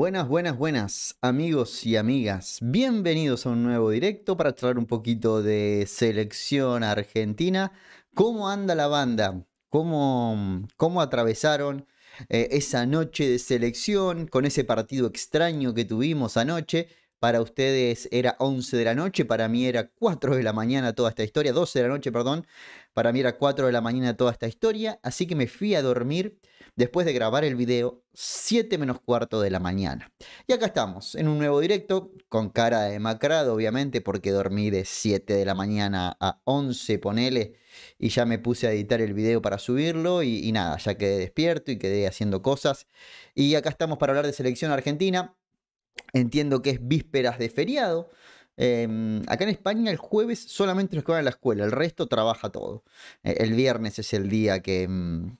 Buenas, buenas, buenas, amigos y amigas. Bienvenidos a un nuevo directo para charlar un poquito de selección argentina. ¿Cómo anda la banda? ¿Cómo, cómo atravesaron eh, esa noche de selección con ese partido extraño que tuvimos anoche? Para ustedes era 11 de la noche, para mí era 4 de la mañana toda esta historia, 12 de la noche, perdón. Para mí era 4 de la mañana toda esta historia, así que me fui a dormir después de grabar el video 7 menos cuarto de la mañana. Y acá estamos, en un nuevo directo, con cara de macrado obviamente, porque dormí de 7 de la mañana a 11, ponele, y ya me puse a editar el video para subirlo, y, nada, ya quedé despierto y quedé haciendo cosas. Y acá estamos para hablar de selección argentina, entiendo que es vísperas de feriado, em, acá en España el jueves solamente los que van a la escuela, el resto trabaja todo. E, el viernes es el día que, mm,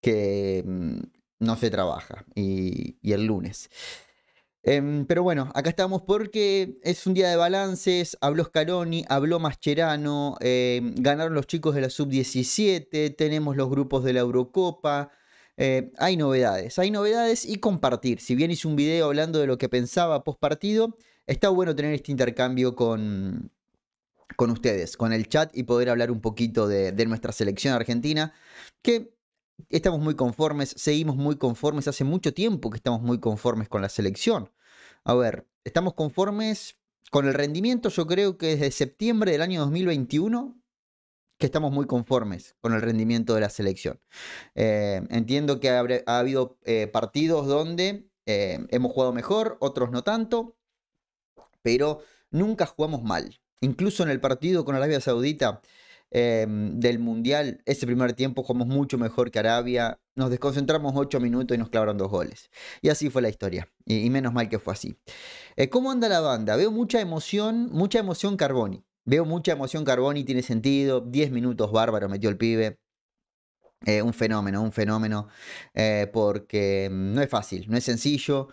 que mm, no se trabaja y, el lunes. Em, pero bueno, acá estamos porque es un día de balances. Habló Scaloni, habló Mascherano, em, ganaron los chicos de la sub-17, tenemos los grupos de la Eurocopa. Eh, hay novedades, hay novedades y compartir. Si bien hice un video hablando de lo que pensaba post partido, está bueno tener este intercambio con, con ustedes, con el chat y poder hablar un poquito de, de nuestra selección argentina, que estamos muy conformes, seguimos muy conformes, hace mucho tiempo que estamos muy conformes con la selección. A ver, estamos conformes con el rendimiento, yo creo que desde septiembre del año 2021 que estamos muy conformes con el rendimiento de la selección. Eh, entiendo que ha, habido eh, partidos donde eh, hemos jugado mejor, otros no tanto, pero nunca jugamos mal. Incluso en el partido con Arabia Saudita, Em, del Mundial. Ese primer tiempo jugamos mucho mejor que Arabia. Nos desconcentramos 8 minutos y nos clavaron dos goles. Y así fue la historia. Y, menos mal que fue así. Eh, ¿Cómo anda la banda? Veo mucha emoción, mucha emoción Carboni. Veo mucha emoción Carboni, tiene sentido. 10 minutos bárbaro metió el pibe. Eh, un fenómeno, un fenómeno. Eh, porque mm, no es fácil, no es sencillo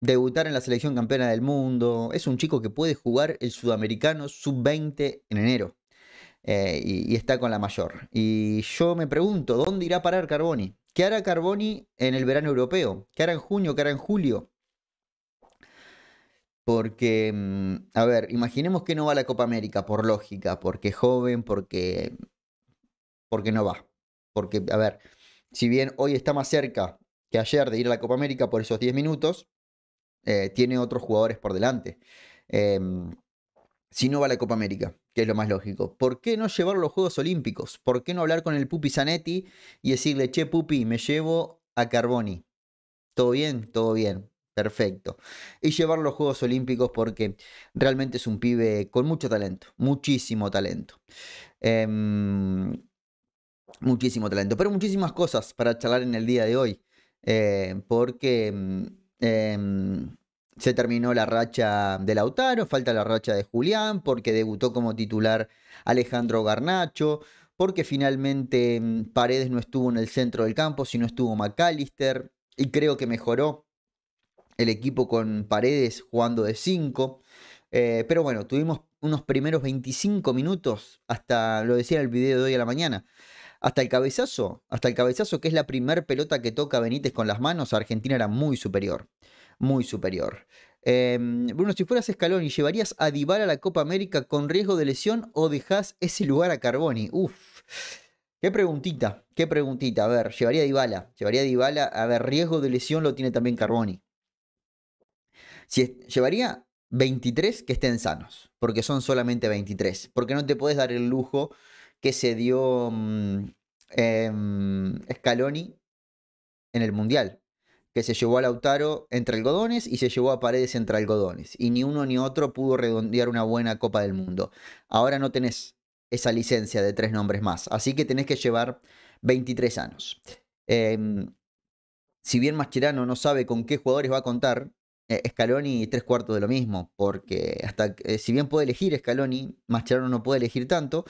debutar en la selección campeona del mundo. Es un chico que puede jugar el sudamericano sub-20 en enero. Eh, y, está con la mayor. Y yo me pregunto, ¿dónde irá a parar Carboni? ¿Qué hará Carboni en el verano europeo? ¿Qué hará en junio? ¿Qué hará en julio? Porque, mm, a ver, imaginemos que no va a la Copa América, por lógica, porque es joven, porque, porque no va. Porque, a ver, si bien hoy está más cerca que ayer de ir a la Copa América por esos 10 minutos, eh, tiene otros jugadores por delante. Em, si no va a la Copa América, que es lo más lógico. ¿Por qué no llevar los Juegos Olímpicos? ¿Por qué no hablar con el Pupi Zanetti y decirle, che, Pupi, me llevo a Carboni? ¿Todo bien? Todo bien. Perfecto. Y llevar los Juegos Olímpicos porque realmente es un pibe con mucho talento, muchísimo talento. Em, muchísimo talento. Pero muchísimas cosas para charlar en el día de hoy. Eh, porque... Em, em, se terminó la racha de Lautaro, falta la racha de Julián, porque debutó como titular Alejandro Garnacho, porque finalmente mm, Paredes no estuvo en el centro del campo, sino estuvo McAllister, y creo que mejoró el equipo con Paredes jugando de 5. Eh, pero bueno, tuvimos unos primeros 25 minutos, hasta lo decía en el video de hoy a la mañana, hasta el cabezazo, hasta el cabezazo que es la primer pelota que toca Benítez con las manos, Argentina era muy superior muy superior. Em, Bruno, si fueras Scaloni, llevarías a Dybala a la Copa América con riesgo de lesión o dejas ese lugar a Carboni. Uf. Qué preguntita, qué preguntita. A ver, llevaría a Dybala, llevaría a Dybala, a ver, riesgo de lesión lo tiene también Carboni. Si llevaría 23 que estén sanos, porque son solamente 23, porque no te puedes dar el lujo que se dio mm, em, Scaloni en el Mundial que se llevó a Lautaro entre algodones y se llevó a Paredes entre algodones. Y ni uno ni otro pudo redondear una buena Copa del Mundo. Ahora no tenés esa licencia de tres nombres más, así que tenés que llevar 23 años. Em, si bien Mascherano no sabe con qué jugadores va a contar, escaloni eh, Scaloni tres cuartos de lo mismo, porque hasta eh, si bien puede elegir Scaloni, Mascherano no puede elegir tanto.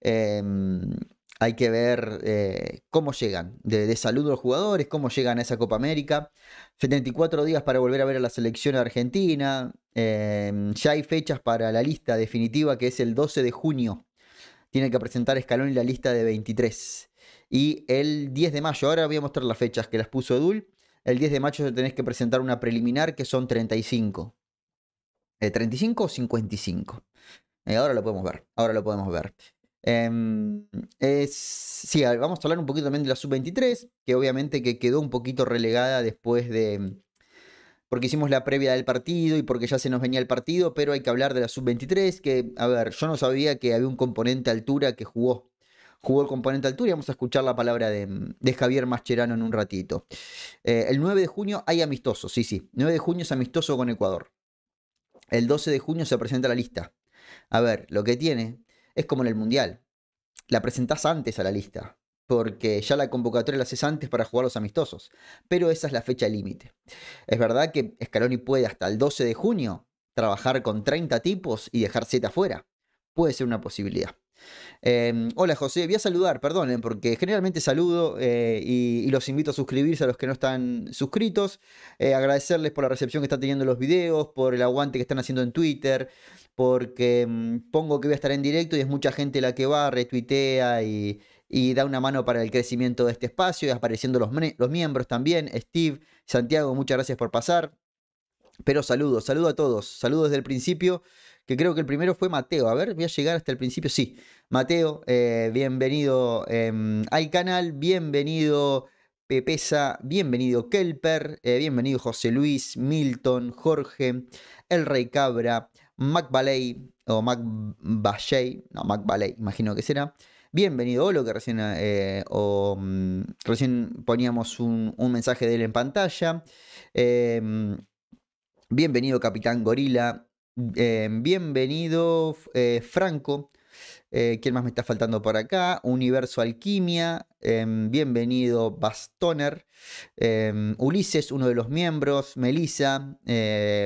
Em, hay que ver eh, cómo llegan de, de, salud los jugadores, cómo llegan a esa Copa América. 74 días para volver a ver a la selección argentina. Em, ya hay fechas para la lista definitiva que es el 12 de junio. Tiene que presentar Escalón y la lista de 23. Y el 10 de mayo, ahora voy a mostrar las fechas que las puso Edul. El 10 de mayo tenés que presentar una preliminar que son 35. ¿35 eh, o 55? Eh, ahora lo podemos ver. Ahora lo podemos ver. Em, es, sí, vamos a hablar un poquito también de la sub-23, que obviamente que quedó un poquito relegada después de... Porque hicimos la previa del partido y porque ya se nos venía el partido, pero hay que hablar de la sub-23, que, a ver, yo no sabía que había un componente altura que jugó. Jugó el componente altura y vamos a escuchar la palabra de, Javier Mascherano en un ratito. Eh, el 9 de junio hay amistoso, sí, sí. 9 de junio es amistoso con Ecuador. El 12 de junio se presenta la lista. A ver, lo que tiene es como en el Mundial. La presentás antes a la lista, porque ya la convocatoria la haces antes para jugar los amistosos. Pero esa es la fecha límite. Es verdad que Scaloni puede hasta el 12 de junio trabajar con 30 tipos y dejar 7 afuera. Puede ser una posibilidad. Em, hola José, voy a saludar, perdonen, porque generalmente saludo eh, y, los invito a suscribirse a los que no están suscritos, eh, agradecerles por la recepción que están teniendo los videos, por el aguante que están haciendo en Twitter, porque mm, pongo que voy a estar en directo y es mucha gente la que va, retuitea y, da una mano para el crecimiento de este espacio, y apareciendo los miembros también, Steve, Santiago, muchas gracias por pasar. Pero saludos, saludo a todos, saludos desde el principio, que creo que el primero fue Mateo. A ver, voy a llegar hasta el principio. Sí, Mateo, eh, bienvenido em, al canal, bienvenido Pepesa, bienvenido Kelper, eh, bienvenido José Luis, Milton, Jorge, El Rey Cabra, Mac o Mac no, Mac imagino que será. Bienvenido Olo, que recién, eh, o, mm, recién poníamos un, mensaje de él en pantalla. Em, Bienvenido Capitán Gorila. Eh, bienvenido eh, Franco. Eh, ¿Quién más me está faltando por acá? Universo Alquimia. bienvenido Bastoner. Ulises, uno de los miembros. Melissa.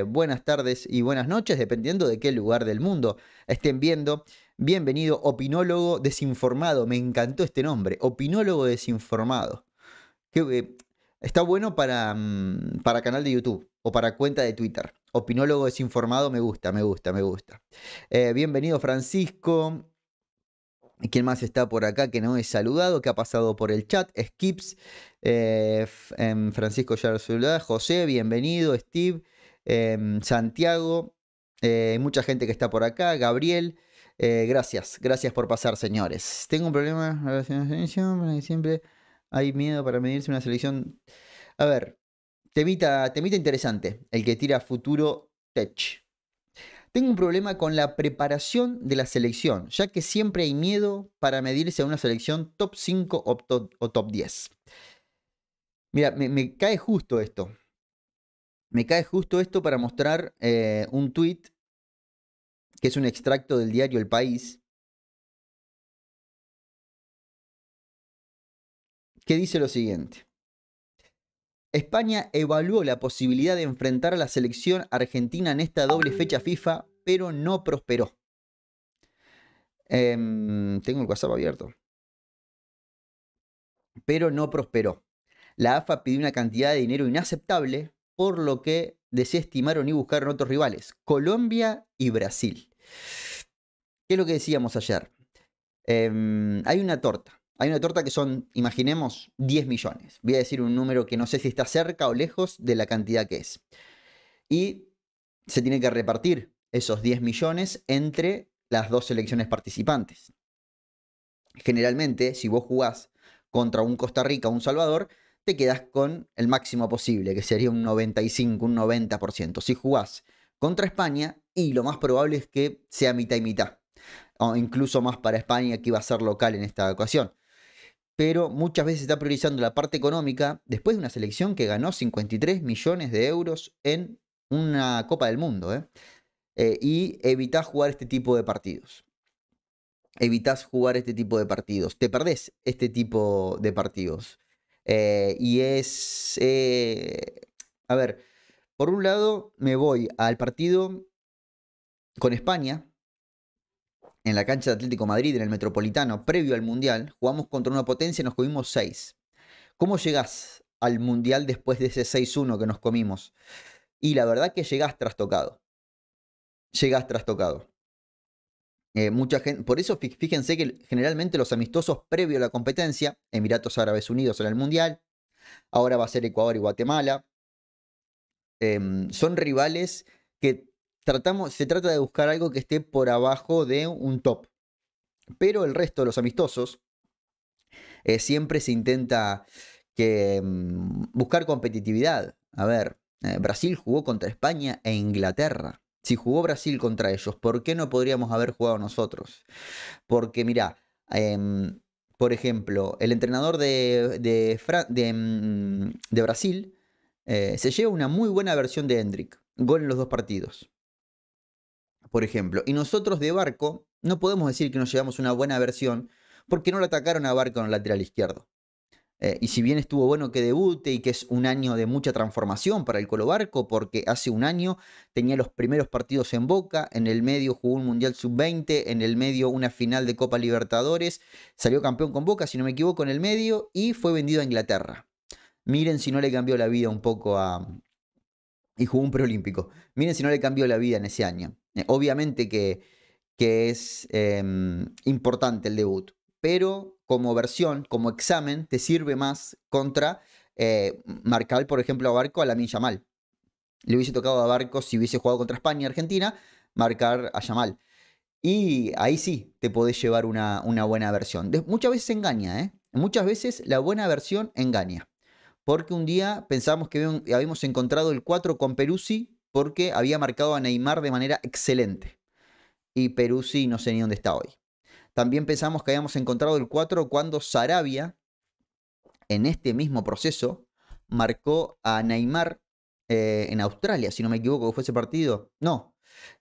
buenas tardes y buenas noches, dependiendo de qué lugar del mundo estén viendo. Bienvenido Opinólogo Desinformado. Me encantó este nombre. Opinólogo Desinformado. Que, está bueno para, mm, para canal de YouTube o para cuenta de Twitter. Opinólogo desinformado, me gusta, me gusta, me gusta. Eh, bienvenido Francisco. ¿Quién más está por acá que no he saludado? que ha pasado por el chat? Skips, eh, em, Francisco saludas. José, bienvenido, Steve, em, Santiago, eh, mucha gente que está por acá, Gabriel, eh, gracias, gracias por pasar, señores. Tengo un problema, siempre hay miedo para medirse una selección. A ver, Temita, interesante, el que tira futuro Tech. Tengo un problema con la preparación de la selección, ya que siempre hay miedo para medirse a una selección top 5 o top, o top 10. Mira, me, cae justo esto. Me cae justo esto para mostrar eh, un tweet que es un extracto del diario El País, que dice lo siguiente. España evaluó la posibilidad de enfrentar a la selección argentina en esta doble fecha FIFA, pero no prosperó. Em, tengo el WhatsApp abierto. Pero no prosperó. La AFA pidió una cantidad de dinero inaceptable, por lo que desestimaron y buscaron otros rivales, Colombia y Brasil. ¿Qué es lo que decíamos ayer? Em, hay una torta hay una torta que son, imaginemos, 10 millones. Voy a decir un número que no sé si está cerca o lejos de la cantidad que es. Y se tiene que repartir esos 10 millones entre las dos selecciones participantes. Generalmente, si vos jugás contra un Costa Rica o un Salvador, te quedas con el máximo posible, que sería un 95, un 90%. Si jugás contra España, y lo más probable es que sea mitad y mitad, o incluso más para España que iba a ser local en esta ocasión pero muchas veces está priorizando la parte económica después de una selección que ganó 53 millones de euros en una Copa del Mundo. ¿eh? Eh, y evitas jugar este tipo de partidos. Evitás jugar este tipo de partidos. Te perdés este tipo de partidos. Eh, y es... a ver, por un lado me voy al partido con España, en la cancha de Atlético Madrid, en el Metropolitano, previo al Mundial, jugamos contra una potencia y nos comimos 6. ¿Cómo llegás al Mundial después de ese 6-1 que nos comimos? Y la verdad que llegás trastocado. Llegás trastocado. Eh, mucha gente, por eso fíjense que generalmente los amistosos previo a la competencia, Emiratos Árabes Unidos en el Mundial, ahora va a ser Ecuador y Guatemala, em, son rivales que se trata de buscar algo que esté por abajo de un top. Pero el resto de los amistosos eh, siempre se intenta que, mm, buscar competitividad. A ver, eh, Brasil jugó contra España e Inglaterra. Si jugó Brasil contra ellos, ¿por qué no podríamos haber jugado nosotros? Porque mira, em, por ejemplo, el entrenador de, de mm, Brasil eh, se lleva una muy buena versión de Hendrik. Gol en los dos partidos por ejemplo. Y nosotros de Barco no podemos decir que nos llevamos una buena versión porque no lo atacaron a Barco en el lateral izquierdo. Eh, y si bien estuvo bueno que debute y que es un año de mucha transformación para el Colo Barco, porque hace un año tenía los primeros partidos en Boca, en el medio jugó un Mundial Sub-20, en el medio una final de Copa Libertadores, salió campeón con Boca, si no me equivoco, en el medio y fue vendido a Inglaterra. Miren si no le cambió la vida un poco a... Y jugó un preolímpico. Miren si no le cambió la vida en ese año. Eh, obviamente que, es em, importante el debut, pero como versión, como examen, te sirve más contra eh, marcar, por ejemplo, a Barco a la Yamal. Le hubiese tocado a Barco si hubiese jugado contra España y Argentina, marcar a Yamal. Y ahí sí te podés llevar una, buena versión. muchas veces engaña, ¿eh? Muchas veces la buena versión engaña. Porque un día pensamos que habíamos encontrado el 4 con Peruzzi porque había marcado a Neymar de manera excelente. Y Perú sí, no sé ni dónde está hoy. También pensamos que habíamos encontrado el 4 cuando Sarabia, en este mismo proceso, marcó a Neymar eh, en Australia, si no me equivoco, fue ese partido. No.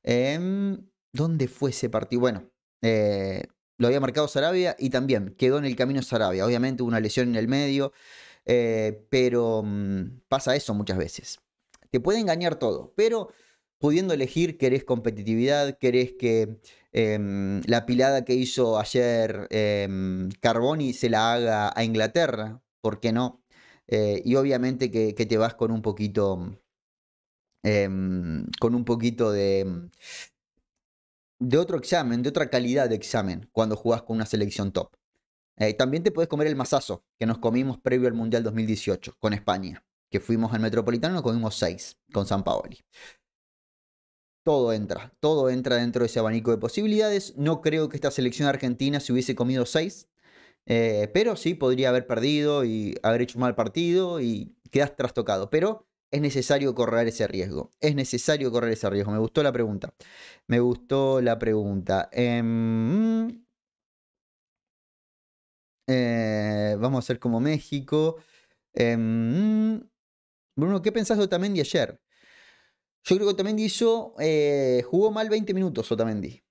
Em, ¿Dónde fue ese partido? Bueno, eh, lo había marcado Sarabia y también quedó en el camino Sarabia. Obviamente hubo una lesión en el medio, eh, pero mm, pasa eso muchas veces. Te puede engañar todo, pero pudiendo elegir, querés competitividad, querés que em, la pilada que hizo ayer em, Carboni se la haga a Inglaterra, ¿por qué no? Eh, y obviamente que, te vas con un poquito, em, con un poquito de, de otro examen, de otra calidad de examen cuando jugás con una selección top. Eh, también te puedes comer el masazo que nos comimos previo al Mundial 2018 con España que fuimos al Metropolitano, nos comimos seis con San Paoli. Todo entra, todo entra dentro de ese abanico de posibilidades. No creo que esta selección argentina se hubiese comido seis, eh, pero sí podría haber perdido y haber hecho un mal partido y quedas trastocado. Pero es necesario correr ese riesgo. Es necesario correr ese riesgo. Me gustó la pregunta. Me gustó la pregunta. Em, eh, vamos a hacer como México. Em, Bruno, ¿qué pensás de Otamendi ayer? Yo creo que Otamendi hizo, eh, jugó mal 20 minutos Otamendi,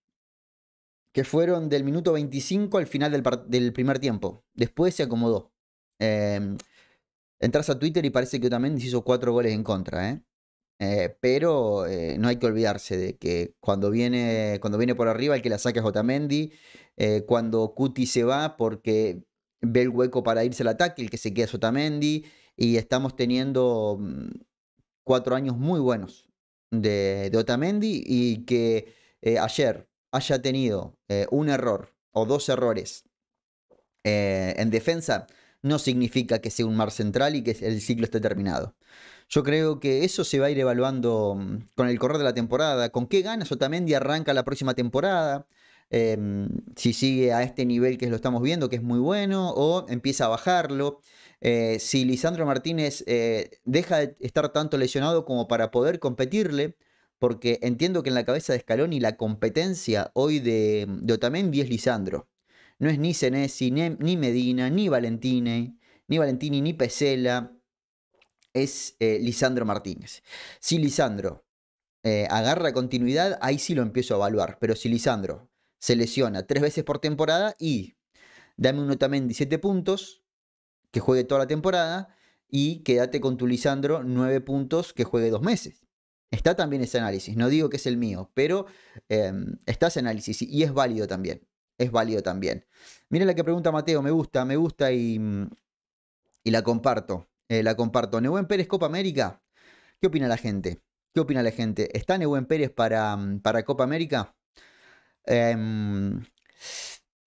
que fueron del minuto 25 al final del, primer tiempo. Después se acomodó. Em, entras a Twitter y parece que Otamendi hizo 4 goles en contra, ¿eh? Eh, pero no hay que olvidarse de que cuando viene, cuando viene por arriba el que la saca es Otamendi, cuando Cuti se va porque ve el hueco para irse al ataque, el que se queda es Otamendi, y estamos teniendo mm, cuatro años muy buenos de, Otamendi y que eh, ayer haya tenido eh, un error o dos errores eh, en defensa no significa que sea un mar central y que el ciclo esté terminado. Yo creo que eso se va a ir evaluando mm, con el correr de la temporada, con qué ganas Otamendi arranca la próxima temporada, em, si sigue a este nivel que lo estamos viendo, que es muy bueno, o empieza a bajarlo. Eh, si Lisandro Martínez eh, deja de estar tanto lesionado como para poder competirle, porque entiendo que en la cabeza de Scaloni la competencia hoy de, Otamendi es Lisandro. No es ni Senesi, ni, Medina, ni Valentini, ni Valentini, ni Pesela. Es eh, Lisandro Martínez. Si Lisandro agarra continuidad, ahí sí lo empiezo a evaluar. Pero si Lisandro se lesiona tres veces por temporada y dame un Otamendi 17 puntos, que juegue toda la temporada y quédate con tu Lisandro nueve puntos que juegue dos meses. Está también ese análisis, no digo que es el mío, pero em, está ese análisis y es válido también. Es válido también. Miren la que pregunta Mateo, me gusta, me gusta y, mm, la comparto. Eh, la comparto. Neuwen Pérez, Copa América. ¿Qué opina la gente? ¿Qué opina la gente? ¿Está Neuwen Pérez para, mm, para Copa América? Eh,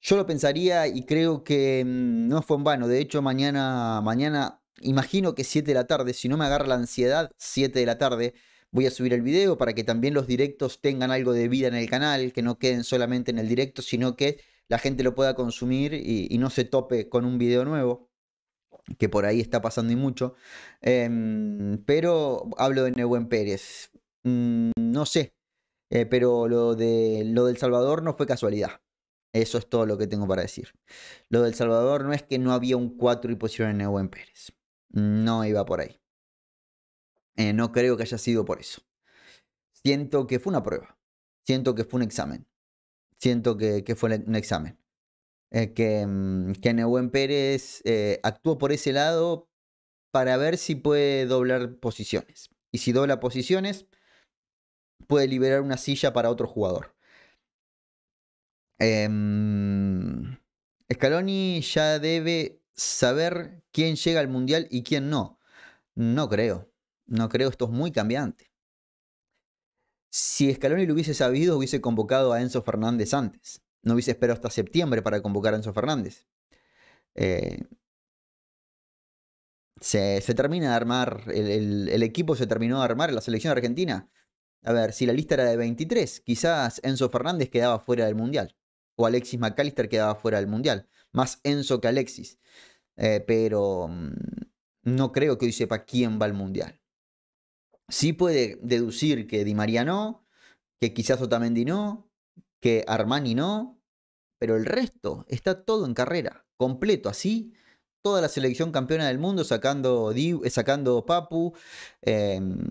yo lo pensaría y creo que mm, no fue en vano. De hecho, mañana, mañana, imagino que 7 de la tarde, si no me agarra la ansiedad, 7 de la tarde, voy a subir el video para que también los directos tengan algo de vida en el canal, que no queden solamente en el directo, sino que la gente lo pueda consumir y, no se tope con un video nuevo, que por ahí está pasando y mucho. Em, pero hablo de Neuwen Pérez. Mm, no sé, eh, pero lo de, lo del Salvador no fue casualidad. Eso es todo lo que tengo para decir. Lo del Salvador no es que no había un 4 y posición en Neuwen Pérez. No iba por ahí. Eh, no creo que haya sido por eso. Siento que fue una prueba. Siento que fue un examen. Siento que, fue un examen. Eh, que, mm, que Neuwen Pérez eh, actuó por ese lado para ver si puede doblar posiciones. Y si dobla posiciones, puede liberar una silla para otro jugador. Escaloni em, Scaloni ya debe saber quién llega al mundial y quién no. No creo. No creo, esto es muy cambiante. Si Scaloni lo hubiese sabido, hubiese convocado a Enzo Fernández antes. No hubiese esperado hasta septiembre para convocar a Enzo Fernández. Eh, se, termina de armar, el, el, equipo se terminó de armar en la selección argentina. A ver, si la lista era de 23, quizás Enzo Fernández quedaba fuera del mundial o Alexis McAllister quedaba fuera del Mundial. Más Enzo que Alexis. Eh, pero mm, no creo que hoy sepa quién va al Mundial. Sí puede deducir que Di María no, que quizás Otamendi no, que Armani no, pero el resto está todo en carrera, completo, así toda la selección campeona del mundo, sacando, eh, sacando Papu, em,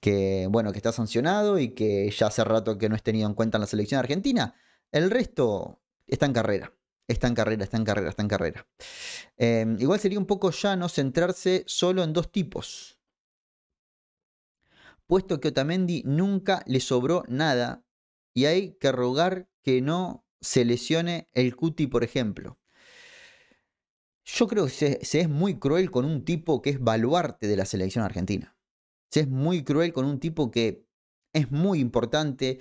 que bueno, que está sancionado y que ya hace rato que no es tenido en cuenta en la selección argentina. El resto está en carrera. Está en carrera, está en carrera, está en carrera. Em, igual sería un poco llano centrarse solo en dos tipos. Puesto que Otamendi nunca le sobró nada y hay que rogar que no se lesione el cuti, por ejemplo. Yo creo que se, es muy cruel con un tipo que es baluarte de la selección argentina. Se es muy cruel con un tipo que es muy importante,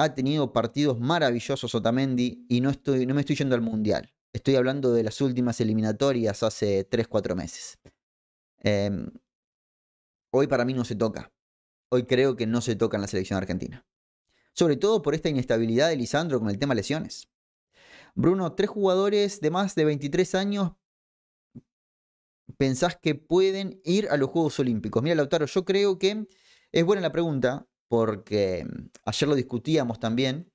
ha tenido partidos maravillosos Otamendi y no, me estoy yendo al Mundial. Estoy hablando de las últimas eliminatorias hace 3-4 meses. Em, hoy para mí no se toca. Hoy creo que no se toca en la selección argentina. Sobre todo por esta inestabilidad de Lisandro con el tema lesiones. Bruno, tres jugadores de más de 23 años pensás que pueden ir a los Juegos Olímpicos. Mira, Lautaro, yo creo que es buena la pregunta porque mm, ayer lo discutíamos también.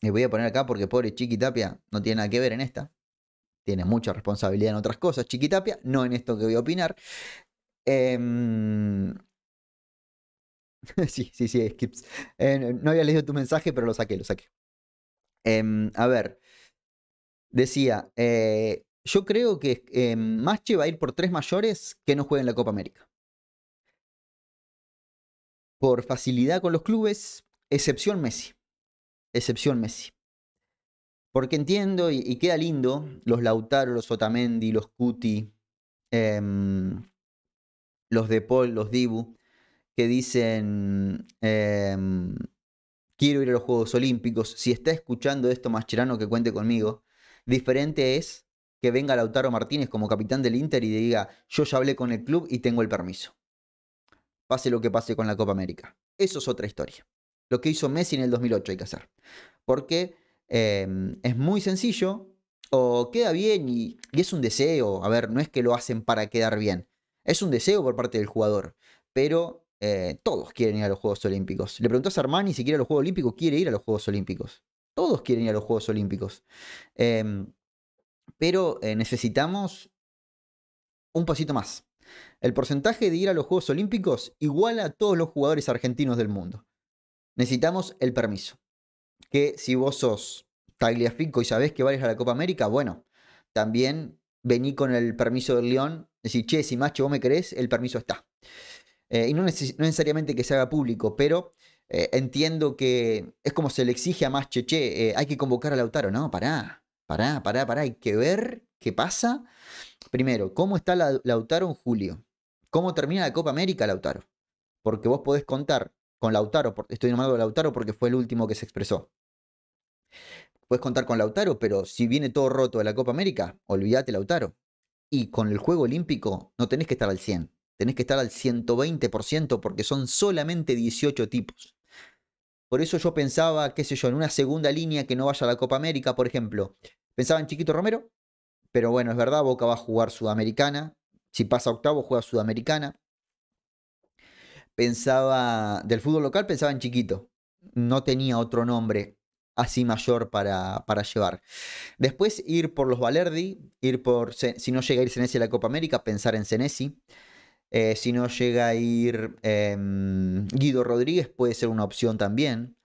Y voy a poner acá porque pobre Chiqui Tapia no tiene nada que ver en esta. Tiene mucha responsabilidad en otras cosas, Chiqui Tapia, no en esto que voy a opinar. Em, sí, sí, sí, Skips. Eh, no había leído tu mensaje, pero lo saqué, lo saqué. Em, a ver, decía, eh, yo creo que em, Machi va a ir por tres mayores que no jueguen la Copa América por facilidad con los clubes, excepción Messi. Excepción Messi. Porque entiendo y, queda lindo los Lautaro, los Otamendi, los Cuti, em, los De Paul, los Dibu, que dicen, em, quiero ir a los Juegos Olímpicos. Si está escuchando esto Mascherano, que cuente conmigo. Diferente es que venga Lautaro Martínez como capitán del Inter y diga, yo ya hablé con el club y tengo el permiso pase lo que pase con la Copa América. Eso es otra historia. Lo que hizo Messi en el 2008 hay que hacer. Porque em, es muy sencillo, o queda bien y, es un deseo. A ver, no es que lo hacen para quedar bien. Es un deseo por parte del jugador. Pero eh, todos quieren ir a los Juegos Olímpicos. Le preguntás a Armani si quiere a los Juegos Olímpicos, quiere ir a los Juegos Olímpicos. Todos quieren ir a los Juegos Olímpicos. Em, pero eh, necesitamos un pasito más el porcentaje de ir a los Juegos Olímpicos iguala a todos los jugadores argentinos del mundo. Necesitamos el permiso. Que si vos sos Tagliafico y sabés que vales a la Copa América, bueno, también vení con el permiso del León. Decir, che, si macho vos me querés, el permiso está. Eh, y no, necesariamente que se haga público, pero eh, entiendo que es como se le exige a más che, che, eh, hay que convocar a Lautaro. No, pará, pará, pará, pará, hay que ver ¿Qué pasa, primero, ¿cómo está Lautaro en julio? ¿Cómo termina la Copa América Lautaro? Porque vos podés contar con Lautaro, estoy llamando a Lautaro porque fue el último que se expresó. Puedes contar con Lautaro, pero si viene todo roto de la Copa América, olvídate Lautaro. Y con el Juego Olímpico no tenés que estar al 100, tenés que estar al 120% porque son solamente 18 tipos. Por eso yo pensaba, qué sé yo, en una segunda línea que no vaya a la Copa América, por ejemplo. Pensaba en Chiquito Romero, pero bueno, es verdad, Boca va a jugar Sudamericana. Si pasa octavo, juega Sudamericana. Pensaba, del fútbol local pensaba en chiquito. No tenía otro nombre así mayor para, llevar. Después ir por los Valerdi, ir por, si no llega a ir Senesi a la Copa América, pensar en Senesi. Eh, si no llega a ir em, Guido Rodríguez, puede ser una opción también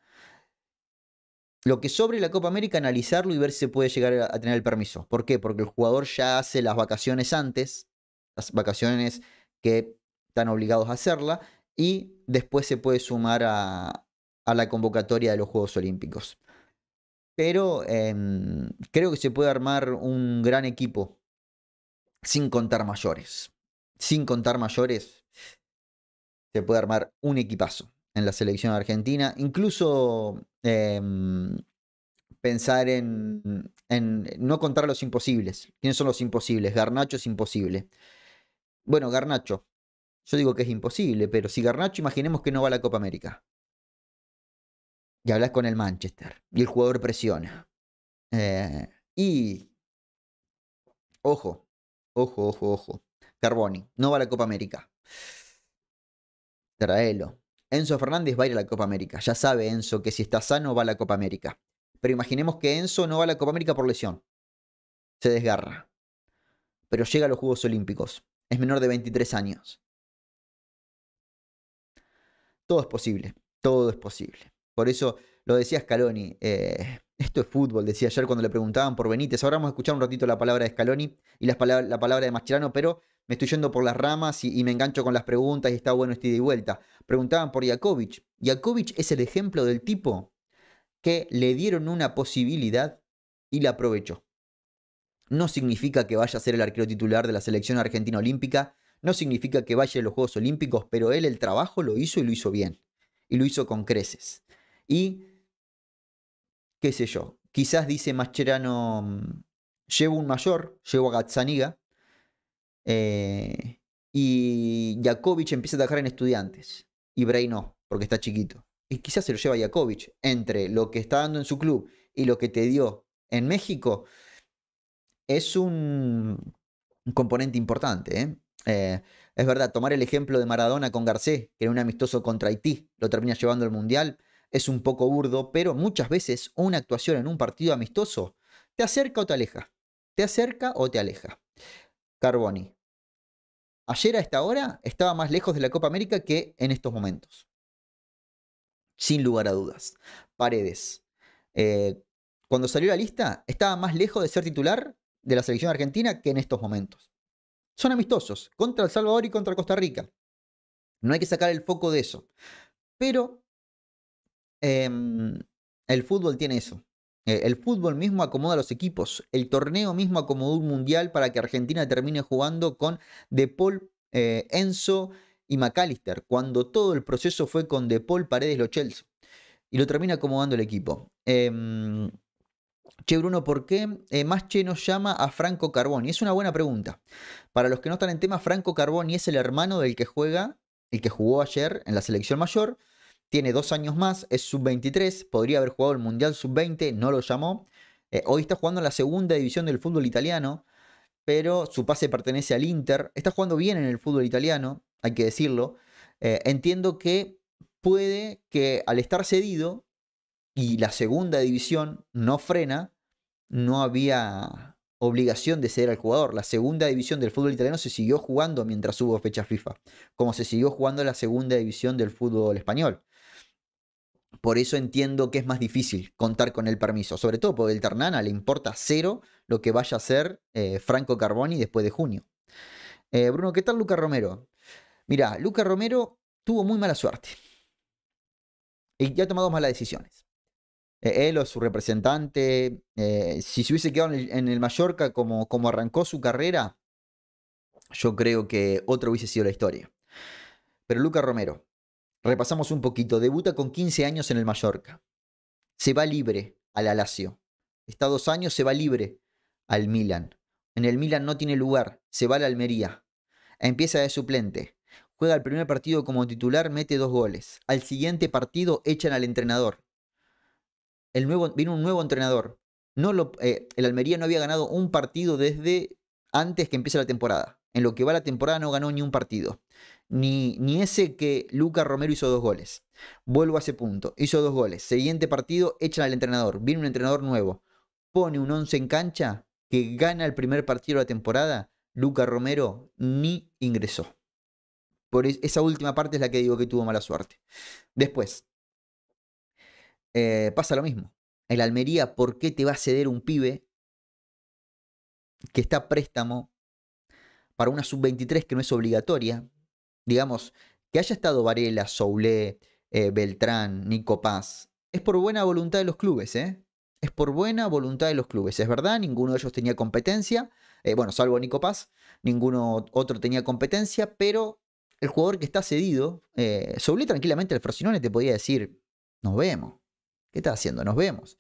lo que sobre la Copa América, analizarlo y ver si se puede llegar a tener el permiso. ¿Por qué? Porque el jugador ya hace las vacaciones antes, las vacaciones que están obligados a hacerla, y después se puede sumar a, la convocatoria de los Juegos Olímpicos. Pero em, creo que se puede armar un gran equipo sin contar mayores. Sin contar mayores, se puede armar un equipazo en la selección argentina. Incluso Em, pensar en, no contar los imposibles. ¿Quiénes son los imposibles? Garnacho es imposible. Bueno, Garnacho. Yo digo que es imposible, pero si Garnacho imaginemos que no va a la Copa América. Y hablas con el Manchester. Y el jugador presiona. Eh, y... Ojo, ojo, ojo, ojo. Carboni, no va a la Copa América. Traelo. Enzo Fernández va a ir a la Copa América. Ya sabe Enzo que si está sano va a la Copa América. Pero imaginemos que Enzo no va a la Copa América por lesión. Se desgarra. Pero llega a los Juegos Olímpicos. Es menor de 23 años. Todo es posible. Todo es posible. Por eso lo decía Scaloni. Eh, esto es fútbol, decía ayer cuando le preguntaban por Benítez. Ahora vamos a escuchar un ratito la palabra de Scaloni y la palabra, la palabra de Mascherano, pero me estoy yendo por las ramas y, me engancho con las preguntas y está bueno este de vuelta. Preguntaban por Jakovic. Jakovic es el ejemplo del tipo que le dieron una posibilidad y la aprovechó. No significa que vaya a ser el arquero titular de la selección argentina olímpica, no significa que vaya a los Juegos Olímpicos, pero él el trabajo lo hizo y lo hizo bien. Y lo hizo con creces. Y, qué sé yo, quizás dice Mascherano, mm, llevo un mayor, llevo a Gazzaniga, eh, y Jakovic empieza a trabajar en estudiantes. Y Bray no, porque está chiquito. Y quizás se lo lleva Jakovic. Entre lo que está dando en su club y lo que te dio en México, es un, componente importante. ¿eh? Eh, es verdad, tomar el ejemplo de Maradona con Garcés, que era un amistoso contra Haití, lo termina llevando al Mundial, es un poco burdo, pero muchas veces una actuación en un partido amistoso te acerca o te aleja. Te acerca o te aleja. Carboni, ayer a esta hora estaba más lejos de la Copa América que en estos momentos. Sin lugar a dudas. Paredes. Eh, cuando salió la lista, estaba más lejos de ser titular de la selección argentina que en estos momentos. Son amistosos, contra El Salvador y contra Costa Rica. No hay que sacar el foco de eso. Pero em, el fútbol tiene eso. Eh, el fútbol mismo acomoda a los equipos. El torneo mismo acomodó un mundial para que Argentina termine jugando con De Paul, eh, Enzo y McAllister, cuando todo el proceso fue con De Paul, Paredes, Lo Chelsea. Y lo termina acomodando el equipo. Em, che, Bruno, ¿por qué eh, más che nos llama a Franco Carboni? Es una buena pregunta. Para los que no están en tema, Franco Carboni es el hermano del que juega, el que jugó ayer en la selección mayor tiene dos años más, es sub-23, podría haber jugado el Mundial sub-20, no lo llamó. Eh, hoy está jugando en la segunda división del fútbol italiano, pero su pase pertenece al Inter. Está jugando bien en el fútbol italiano, hay que decirlo. Eh, entiendo que puede que al estar cedido y la segunda división no frena, no había obligación de ceder al jugador. La segunda división del fútbol italiano se siguió jugando mientras hubo fecha FIFA, como se siguió jugando la segunda división del fútbol español. Por eso entiendo que es más difícil contar con el permiso, sobre todo porque el Ternana le importa cero lo que vaya a hacer eh, Franco Carboni después de junio. Eh, Bruno, ¿qué tal Luca Romero? Mira, Luca Romero tuvo muy mala suerte y ya ha tomado malas decisiones. Eh, él o su representante, si se hubiese quedado en el, Mallorca como, como arrancó su carrera, yo creo que otro hubiese sido la historia. Pero Luca Romero, Repasamos un poquito. Debuta con 15 años en el Mallorca. Se va libre al Alacio. Está dos años, se va libre al Milan. En el Milan no tiene lugar, se va al Almería. Empieza de suplente. Juega el primer partido como titular, mete dos goles. Al siguiente partido echan al entrenador. El nuevo, viene un nuevo entrenador. No lo, eh, el Almería no había ganado un partido desde antes que empiece la temporada. En lo que va la temporada no ganó ni un partido ni, ni ese que Lucas Romero hizo dos goles. Vuelvo a ese punto, hizo dos goles. Siguiente partido, echan al entrenador, viene un entrenador nuevo, pone un 11 en cancha que gana el primer partido de la temporada, Lucas Romero ni ingresó. Por esa última parte es la que digo que tuvo mala suerte. Después, eh, pasa lo mismo. El Almería, ¿por qué te va a ceder un pibe que está préstamo para una sub-23 que no es obligatoria? digamos, que haya estado Varela, Soule, eh, Beltrán, Nico Paz, es por buena voluntad de los clubes, ¿eh? Es por buena voluntad de los clubes. Es verdad, ninguno de ellos tenía competencia. Eh, bueno, salvo Nico Paz, ninguno otro tenía competencia, pero el jugador que está cedido, eh, Soule tranquilamente el Frosinone te podía decir, nos vemos. ¿Qué estás haciendo? Nos vemos.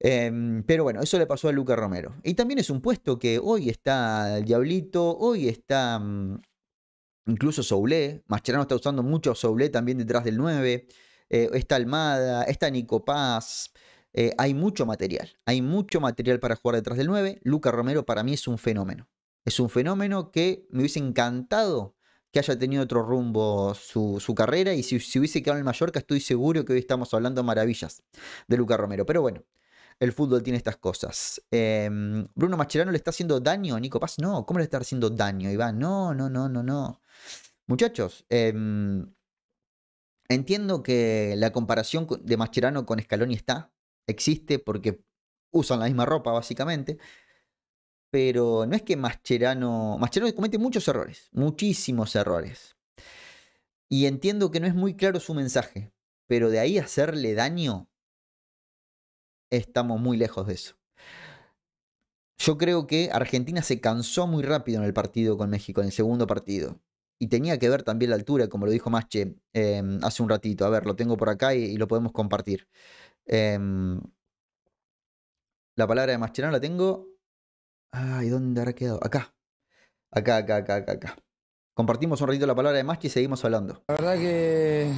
Em, pero bueno, eso le pasó a Lucas Romero. Y también es un puesto que hoy está el Diablito, hoy está mm, incluso Soule, Mascherano está usando mucho Soule también detrás del 9, eh, está Almada, está Nico Paz, eh, hay mucho material, hay mucho material para jugar detrás del 9, Luca Romero para mí es un fenómeno, es un fenómeno que me hubiese encantado que haya tenido otro rumbo su, carrera y si, hubiese quedado en el Mallorca estoy seguro que hoy estamos hablando maravillas de Luca Romero, pero bueno, el fútbol tiene estas cosas. Em, Bruno Macherano le está haciendo daño a Nico Paz. No, ¿cómo le está haciendo daño, Iván? No, no, no, no, no. Muchachos, em, entiendo que la comparación de Macherano con Scaloni está, existe porque usan la misma ropa básicamente, pero no es que Mascherano, Mascherano comete muchos errores, muchísimos errores. Y entiendo que no es muy claro su mensaje, pero de ahí hacerle daño estamos muy lejos de eso. Yo creo que Argentina se cansó muy rápido en el partido con México, en el segundo partido. Y tenía que ver también la altura, como lo dijo Masche em, hace un ratito. A ver, lo tengo por acá y, lo podemos compartir. Em, la palabra de Mascherano la tengo. Ay, ¿dónde habrá quedado? Acá. Acá, acá, acá, acá, Compartimos un ratito la palabra de Maschi y seguimos hablando. La verdad que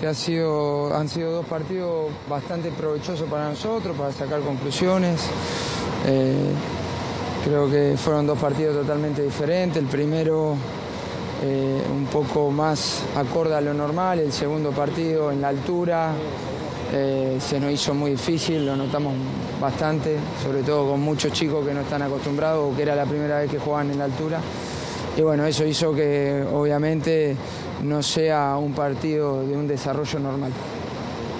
que ha sido, han sido dos partidos bastante provechosos para nosotros, para sacar conclusiones. Eh, creo que fueron dos partidos totalmente diferentes. El primero eh, un poco más acorde a lo normal, el segundo partido en la altura. Eh, se nos hizo muy difícil, lo notamos bastante, sobre todo con muchos chicos que no están acostumbrados o que era la primera vez que jugaban en la altura. Y bueno, eso hizo que obviamente no sea un partido de un desarrollo normal.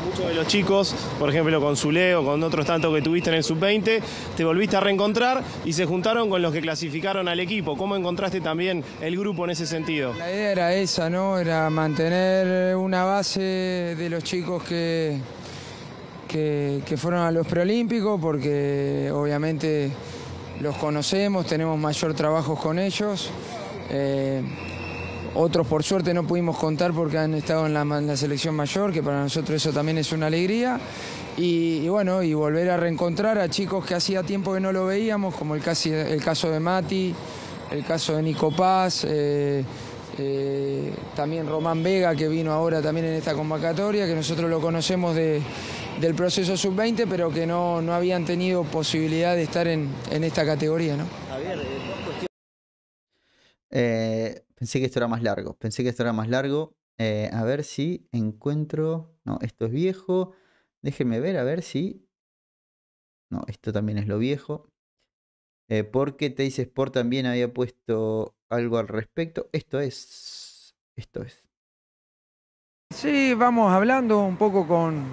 Muchos de los chicos, por ejemplo con Zuleo, con otros tantos que tuviste en el sub-20, te volviste a reencontrar y se juntaron con los que clasificaron al equipo. ¿Cómo encontraste también el grupo en ese sentido? La idea era esa, ¿no? Era mantener una base de los chicos que, que, fueron a los preolímpicos, porque obviamente los conocemos, tenemos mayor trabajo con ellos. Eh, otros por suerte no pudimos contar porque han estado en la, selección mayor, que para nosotros eso también es una alegría. Y, bueno, y volver a reencontrar a chicos que hacía tiempo que no lo veíamos, como el, casi, el caso de Mati, el caso de Nico Paz. Eh, eh, también Román Vega, que vino ahora también en esta convocatoria, que nosotros lo conocemos del proceso sub-20, pero que no, habían tenido posibilidad de estar en, esta categoría. ¿no? Eh, Pensé que esto era más largo. Pensé que esto era más largo. Eh, a ver si encuentro. No, esto es viejo. Déjenme ver, a ver si. No, esto también es lo viejo. Eh, porque Taze Sport también había puesto algo al respecto. Esto es. Esto es. Sí, vamos hablando un poco con,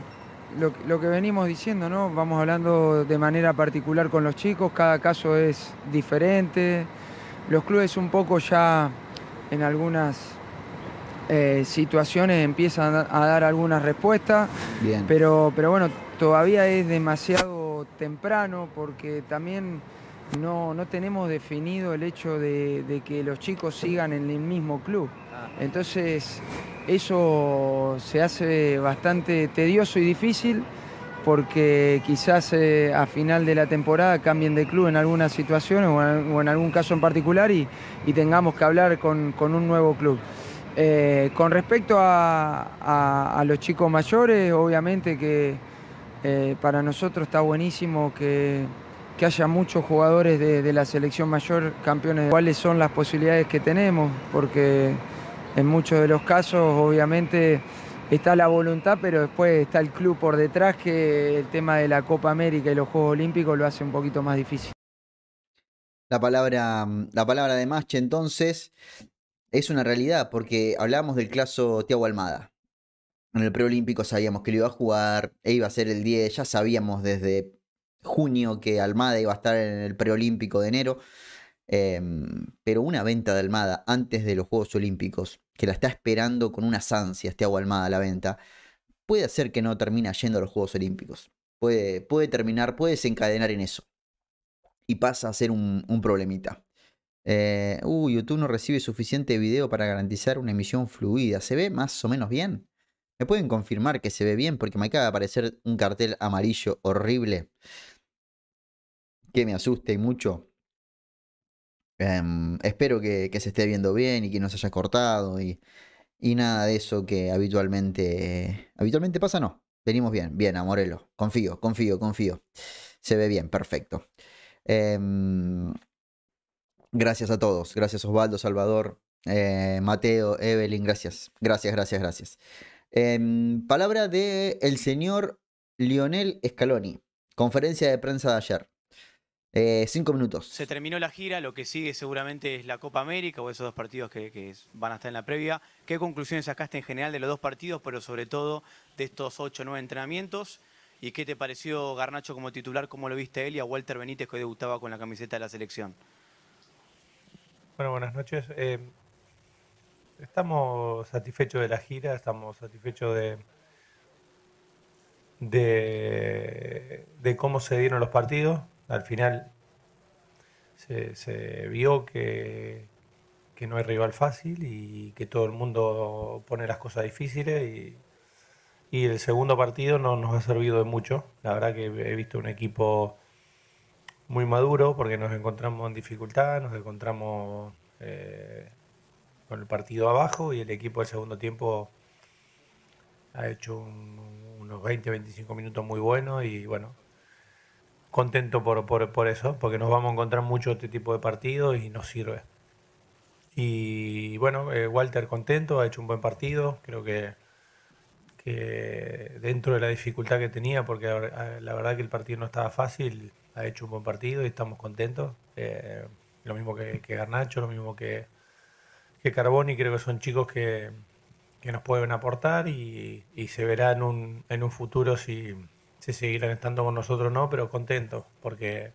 lo, que venimos diciendo, ¿no? Vamos hablando de manera particular con los chicos, cada caso es diferente. Los clubes un poco ya en algunas eh, situaciones empiezan a dar algunas respuestas. Pero, bueno, todavía es demasiado temprano porque también no, tenemos definido el hecho de que los chicos sigan en el mismo club. Entonces, eso se hace bastante tedioso y difícil porque quizás eh, a final de la temporada cambien de club en algunas situaciones o en, algún caso en particular y, tengamos que hablar con, un nuevo club. Eh, con respecto a, los chicos mayores, obviamente que eh, para nosotros está buenísimo que, haya muchos jugadores de, de, la selección mayor campeones. ¿Cuáles son las posibilidades que tenemos? Porque en muchos de los casos, obviamente está la voluntad, pero después está el club por detrás que el tema de la Copa América y los Juegos Olímpicos lo hace un poquito más difícil. La palabra, la palabra de Mache, entonces es una realidad porque hablábamos del caso Tiago Almada. En el preolímpico sabíamos que lo iba a jugar, e iba a ser el 10, ya sabíamos desde junio que Almada iba a estar en el preolímpico de enero. Em, pero una venta de Almada antes de los Juegos Olímpicos que la está esperando con unas ansias, almada a la venta, puede hacer que no termine yendo a los Juegos Olímpicos. Puede, puede terminar, puede desencadenar en eso. Y pasa a ser un, problemita. Eh, uy, YouTube no recibe suficiente video para garantizar una emisión fluida. ¿Se ve más o menos bien? ¿Me pueden confirmar que se ve bien? Porque me acaba de aparecer un cartel amarillo horrible que me asuste y mucho. Em, espero que, se esté viendo bien y que no se haya cortado y, nada de eso que habitualmente, habitualmente pasa, no. Venimos bien, bien, Amorelo Confío, confío, confío. Se ve bien, perfecto. Em, gracias a todos. Gracias Osvaldo, Salvador, eh, Mateo, Evelyn. Gracias, gracias, gracias, gracias. Em, palabra de el señor Lionel Scaloni. Conferencia de prensa de ayer. Eh, cinco minutos. Se terminó la gira, lo que sigue seguramente es la Copa América o esos dos partidos que, van a estar en la previa. ¿Qué conclusiones sacaste en general de los dos partidos, pero sobre todo de estos ocho o nueve entrenamientos? ¿Y qué te pareció Garnacho como titular? ¿Cómo lo viste él y a Walter Benítez que debutaba con la camiseta de la selección? Bueno, buenas noches. Eh, estamos satisfechos de la gira, estamos satisfechos de, de cómo se dieron los partidos al final se, vio que, no hay rival fácil y que todo el mundo pone las cosas difíciles y, el segundo partido no nos ha servido de mucho. La verdad que he visto un equipo muy maduro porque nos encontramos en dificultad, nos encontramos eh, con el partido abajo y el equipo del segundo tiempo ha hecho unos 20-25 minutos muy buenos y bueno, contento por, eso, porque nos vamos a encontrar mucho este tipo de partidos y nos sirve. Y bueno, eh, Walter contento, ha hecho un buen partido, creo que, dentro de la dificultad que tenía, porque eh, la verdad que el partido no estaba fácil, ha hecho un buen partido y estamos contentos. Eh, lo mismo que, Garnacho, lo mismo que, que Carboni, creo que son chicos que, nos pueden aportar y, se verá en un, en un futuro si si seguirán estando con nosotros no, pero contentos porque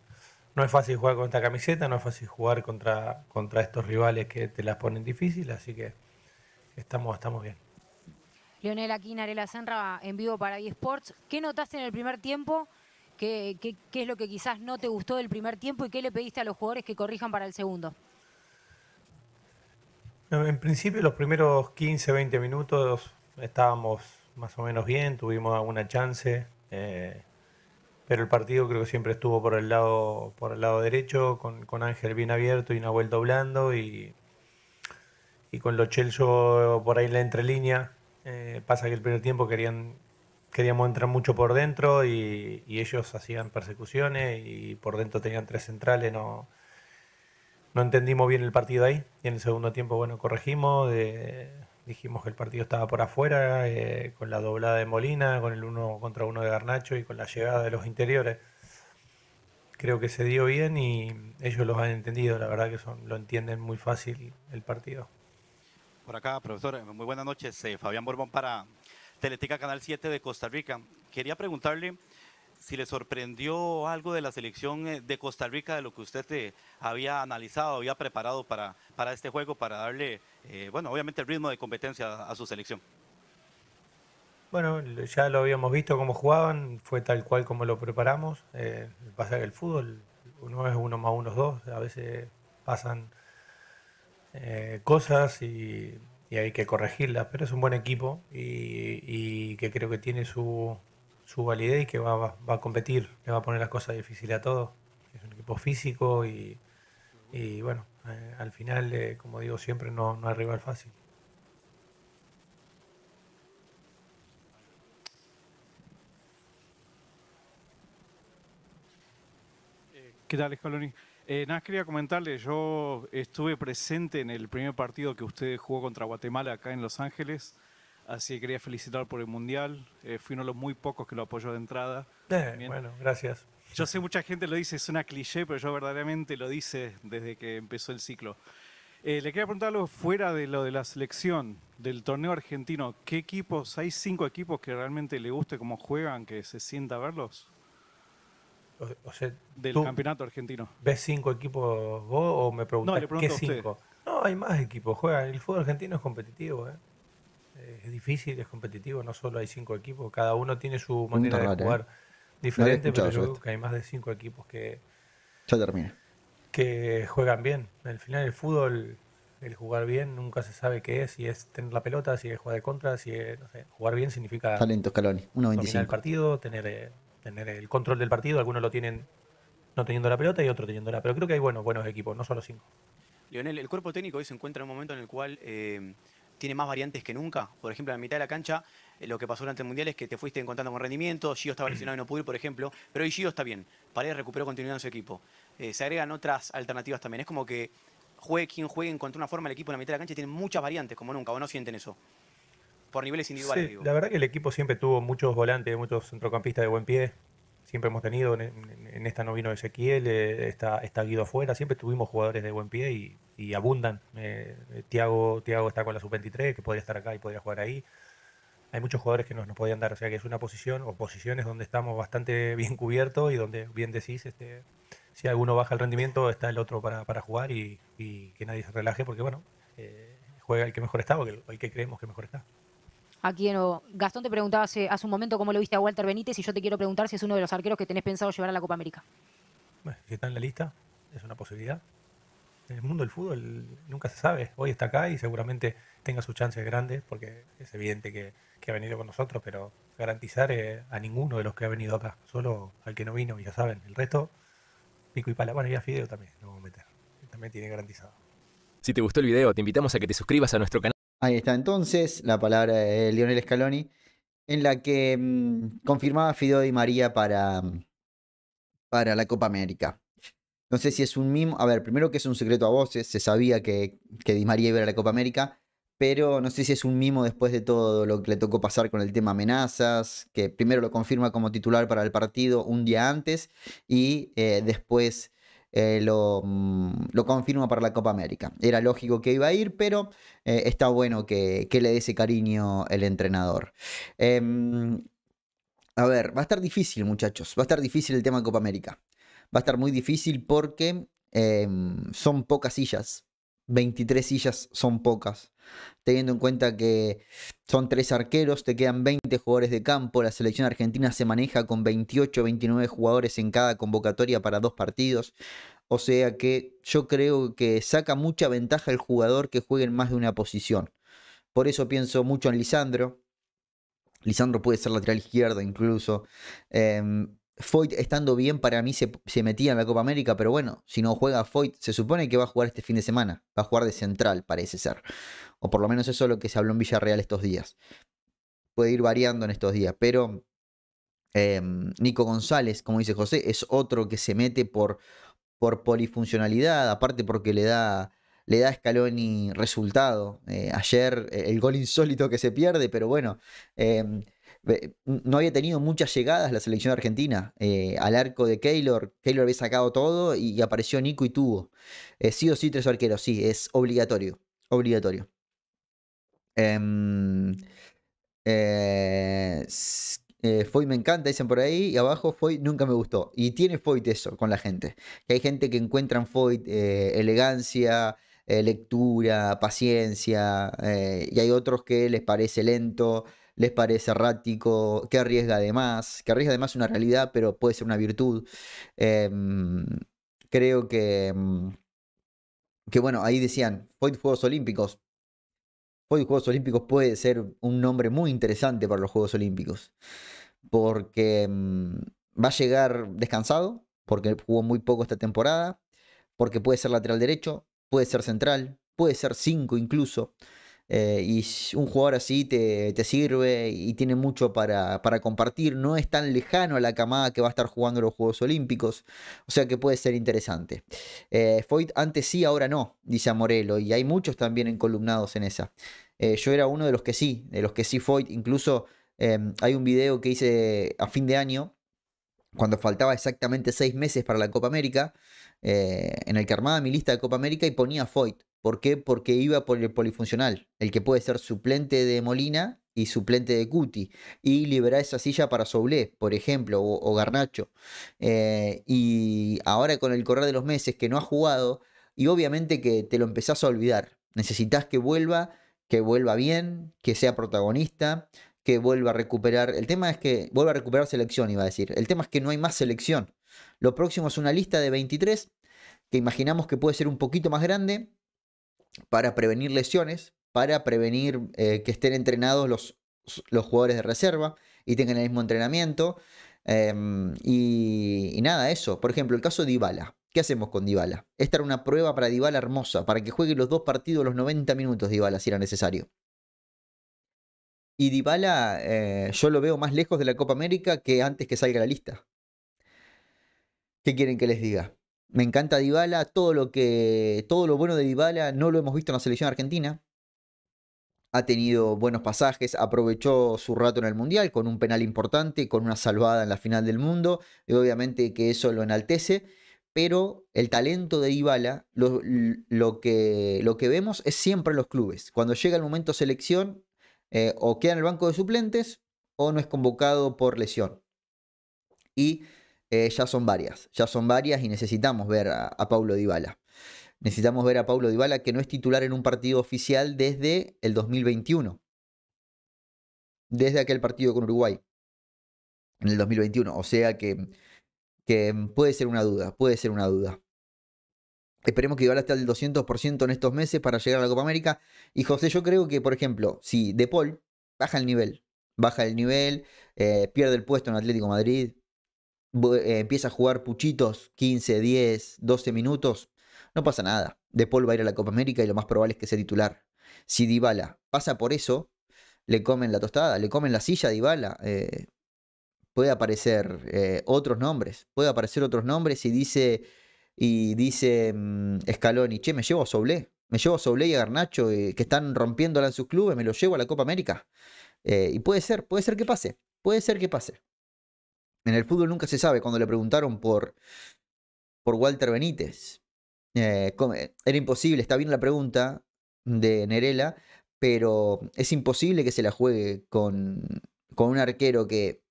no es fácil jugar con esta camiseta, no es fácil jugar contra, contra estos rivales que te las ponen difíciles, así que estamos, estamos bien. Leonel aquí, Narela Senra, en vivo para eSports. ¿Qué notaste en el primer tiempo? ¿Qué, ¿Qué, qué, es lo que quizás no te gustó del primer tiempo y qué le pediste a los jugadores que corrijan para el segundo? En principio, los primeros 15, 20 minutos estábamos más o menos bien, tuvimos alguna chance. Eh, pero el partido creo que siempre estuvo por el lado, por el lado derecho, con, Ángel bien abierto y Nahuel doblando y, y con los Chelsea por ahí en la entrelínea. Eh, pasa que el primer tiempo querían, queríamos entrar mucho por dentro y, ellos hacían persecuciones y por dentro tenían tres centrales, no, no entendimos bien el partido ahí. Y en el segundo tiempo, bueno, corregimos, de, eh, dijimos que el partido estaba por afuera, eh, con la doblada de Molina, con el uno contra uno de Garnacho y con la llegada de los interiores. Creo que se dio bien y ellos los han entendido, la verdad que son, lo entienden muy fácil el partido. Por acá, profesor, eh, muy buenas noches. Eh, Fabián Borbón para Teletica Canal 7 de Costa Rica. Quería preguntarle si le sorprendió algo de la selección eh, de Costa Rica, de lo que usted eh, había analizado, había preparado para, para este juego, para darle, eh, bueno, obviamente el ritmo de competencia a, su selección. Bueno, ya lo habíamos visto cómo jugaban, fue tal cual como lo preparamos. Eh, pasa el fútbol, uno es uno más uno dos, a veces pasan cosas y, hay que corregirlas, pero es un buen equipo y que creo que tiene su, su validez y que va, a competir, le va a poner las cosas difíciles a todos. Es un equipo físico y, bueno, eh, al final, eh, como digo siempre, no, no hay rival fácil. Eh, ¿Qué tal, Escaloni? Eh, nada, quería comentarle, yo estuve presente en el primer partido que usted jugó contra Guatemala acá en Los Ángeles. Así que quería felicitar por el Mundial. Eh, fui uno de los muy pocos que lo apoyó de entrada. Eh, bueno, gracias. Yo sé, mucha gente lo dice, es una cliché, pero yo verdaderamente lo dice desde que empezó el ciclo. Eh, le quería preguntar algo fuera de lo de la selección, del torneo argentino. ¿Qué equipos? ¿Hay cinco equipos que realmente le guste cómo juegan, que se sienta a verlos? del campeonato argentino. ¿Ves cinco equipos vos o me preguntás no, le qué cinco? No, hay más equipos, juegan. El fútbol argentino es competitivo, ¿eh? es difícil, es competitivo, no solo hay cinco equipos, cada uno tiene su manera de ¿eh? jugar diferente, pero yo creo que hay más de cinco equipos que, ya termina. que juegan bien. Al final el fútbol, el jugar bien, nunca se sabe qué es, si es tener la pelota, si es jugar de contra, si es, jugar bien significa Talento, Caloni, en el partido, tener, eh, tener el control del partido, algunos lo tienen no teniendo la pelota y otro la... pero creo que hay buenos, buenos equipos, no solo cinco. Lionel, el cuerpo técnico hoy se encuentra en un momento en el cual... Eh, tiene más variantes que nunca. Por ejemplo, en la mitad de la cancha, eh, lo que pasó durante el Mundial es que te fuiste encontrando con rendimiento, Gio estaba lesionado y no pudo por ejemplo, pero hoy Gio está bien, Paredes recuperó continuidad en su equipo. Eh, se agregan otras alternativas también, es como que juegue quien juegue, encontró una forma el equipo en la mitad de la cancha tiene muchas variantes como nunca, o no sienten eso. Por niveles individuales, La verdad que el equipo siempre tuvo muchos volantes, muchos centrocampistas de buen pie, siempre hemos tenido, en, esta no vino Ezequiel, eh, está, está, Guido afuera, siempre tuvimos jugadores de buen pie y, abundan. Eh, Tiago, Tiago está con la sub-23, que podría estar acá y podría jugar ahí. Hay muchos jugadores que nos, nos podían dar, o sea que es una posición o posiciones donde estamos bastante bien cubiertos y donde, bien decís, este, si alguno baja el rendimiento, está el otro para, jugar y, que nadie se relaje porque, bueno, eh, juega el que mejor está o el que creemos que mejor está. Aquí quien o Gastón te preguntaba hace, un momento cómo lo viste a Walter Benítez y yo te quiero preguntar si es uno de los arqueros que tenés pensado llevar a la Copa América. Bueno, si está en la lista, es una posibilidad. En el mundo del fútbol nunca se sabe. Hoy está acá y seguramente tenga sus chances grandes porque es evidente que, ha venido con nosotros, pero garantizar eh, a ninguno de los que ha venido acá, solo al que no vino, y ya saben, el resto, pico y pala. Bueno, y a Fideo también, lo vamos a meter. También tiene garantizado. Si te gustó el video, te invitamos a que te suscribas a nuestro canal. Ahí está entonces la palabra de Lionel Scaloni, en la que mm, confirmaba Fideo Di María para, para la Copa América. No sé si es un mimo. A ver, primero que es un secreto a voces, se sabía que, que Di María iba a la Copa América, pero no sé si es un mimo después de todo lo que le tocó pasar con el tema amenazas, que primero lo confirma como titular para el partido un día antes y eh, después eh, mm, lo, confirma para la Copa América. Era lógico que iba a ir, pero eh, está bueno que, le dé ese cariño el entrenador. Em, a ver, va a estar difícil, muchachos. Va a estar difícil el tema de Copa América. Va a estar muy difícil porque em, son pocas sillas 23 sillas son pocas. Teniendo en cuenta que son tres arqueros, te quedan 20 jugadores de campo, la selección argentina se maneja con 28 29 jugadores en cada convocatoria para dos partidos. O sea que yo creo que saca mucha ventaja el jugador que juegue en más de una posición. Por eso pienso mucho en Lisandro. Lisandro puede ser lateral izquierdo incluso. Em, Foyt estando bien para mí se, metía en la Copa América, pero bueno, si no juega Foyt, se supone que va a jugar este fin de semana, va a jugar de central, parece ser. O por lo menos eso es lo que se habló en Villarreal estos días. Puede ir variando en estos días, pero em, Nico González, como dice José, es otro que se mete por, por polifuncionalidad, aparte porque le da, le da y resultado. Eh, ayer el gol insólito que se pierde, pero bueno. Em, no había tenido muchas llegadas la selección argentina. Eh, al arco de Keylor, Keylor había sacado todo y apareció Nico y tuvo. Eh, sí o sí, tres arqueros, sí, es obligatorio. Obligatorio. Em, eh, Foy me encanta, dicen por ahí, y abajo Foy nunca me gustó. Y tiene Foy eso con la gente. Que hay gente que encuentra Foy elegancia, lectura, paciencia, y hay otros que les parece lento, les parece errático, que arriesga además, que arriesga además una realidad, pero puede ser una virtud. Em, creo que, em, que, bueno, ahí decían, fue Juegos Olímpicos. Hoy Juegos Olímpicos puede ser un nombre muy interesante para los Juegos Olímpicos, porque em, va a llegar descansado, porque jugó muy poco esta temporada, porque puede ser lateral derecho, puede ser central, puede ser 5 incluso, eh, y un jugador así te, sirve y tiene mucho para, compartir. No es tan lejano a la camada que va a estar jugando los Juegos Olímpicos. O sea que puede ser interesante. Eh, Foyt antes sí, ahora no, dice Morelo. Y hay muchos también encolumnados en esa. Eh, yo era uno de los que sí, de los que sí Foyt. Incluso em, hay un video que hice a fin de año, cuando faltaba exactamente seis meses para la Copa América. Eh, en el que armaba mi lista de Copa América y ponía Foyt. ¿Por qué? Porque iba por el polifuncional, el que puede ser suplente de Molina y suplente de Cuti, y liberar esa silla para Soblé, por ejemplo, o, Garnacho. Eh, y ahora con el correr de los meses que no ha jugado, y obviamente que te lo empezás a olvidar. Necesitas que vuelva, que vuelva bien, que sea protagonista, que vuelva a recuperar. El tema es que vuelva a recuperar selección, iba a decir. El tema es que no hay más selección. Lo próximo es una lista de 23 que imaginamos que puede ser un poquito más grande, para prevenir lesiones, para prevenir eh, que estén entrenados los, jugadores de reserva y tengan el mismo entrenamiento. Em, y, nada, eso. Por ejemplo, el caso de Dybala. ¿Qué hacemos con Dybala? Esta era una prueba para Dybala hermosa, para que juegue los dos partidos, los 90 minutos Dybala, si era necesario. Y Dybala eh, yo lo veo más lejos de la Copa América que antes que salga la lista. ¿Qué quieren que les diga? Me encanta Dybala, todo lo que todo lo bueno de Dybala no lo hemos visto en la selección argentina. Ha tenido buenos pasajes, aprovechó su rato en el Mundial con un penal importante, con una salvada en la final del mundo, y obviamente que eso lo enaltece, pero el talento de Dybala, lo, que, lo que vemos es siempre en los clubes. Cuando llega el momento selección, eh, o queda en el banco de suplentes, o no es convocado por lesión. Y eh, ya son varias, ya son varias y necesitamos ver a, Paulo Dybala. Necesitamos ver a Paulo Dybala que no es titular en un partido oficial desde el 2021. Desde aquel partido con Uruguay en el 2021, o sea que puede ser una duda, puede ser una duda. Esperemos que Dybala esté al 200% en estos meses para llegar a la Copa América. Y José, yo creo que, por ejemplo, si De Paul baja el nivel, baja el nivel, eh, pierde el puesto en Atlético Madrid, eh, empieza a jugar puchitos 15, 10, 12 minutos, no pasa nada. De Paul va a ir a la Copa América y lo más probable es que sea titular. Si Dybala pasa por eso, le comen la tostada, le comen la silla a Dybala. Eh, puede aparecer eh, otros nombres, puede aparecer otros nombres y dice y dice mm, Scaloni, che, me llevo a Soblé, me llevo a Soblé y a Garnacho que están rompiéndola en sus clubes, me lo llevo a la Copa América. y puede ser, puede ser que pase, puede ser que pase. En el fútbol nunca se sabe. Cuando le preguntaron por, por Walter Benítez, eh, eh, era imposible, está bien la pregunta de Nerela, pero es imposible que se la juegue con, con un arquero que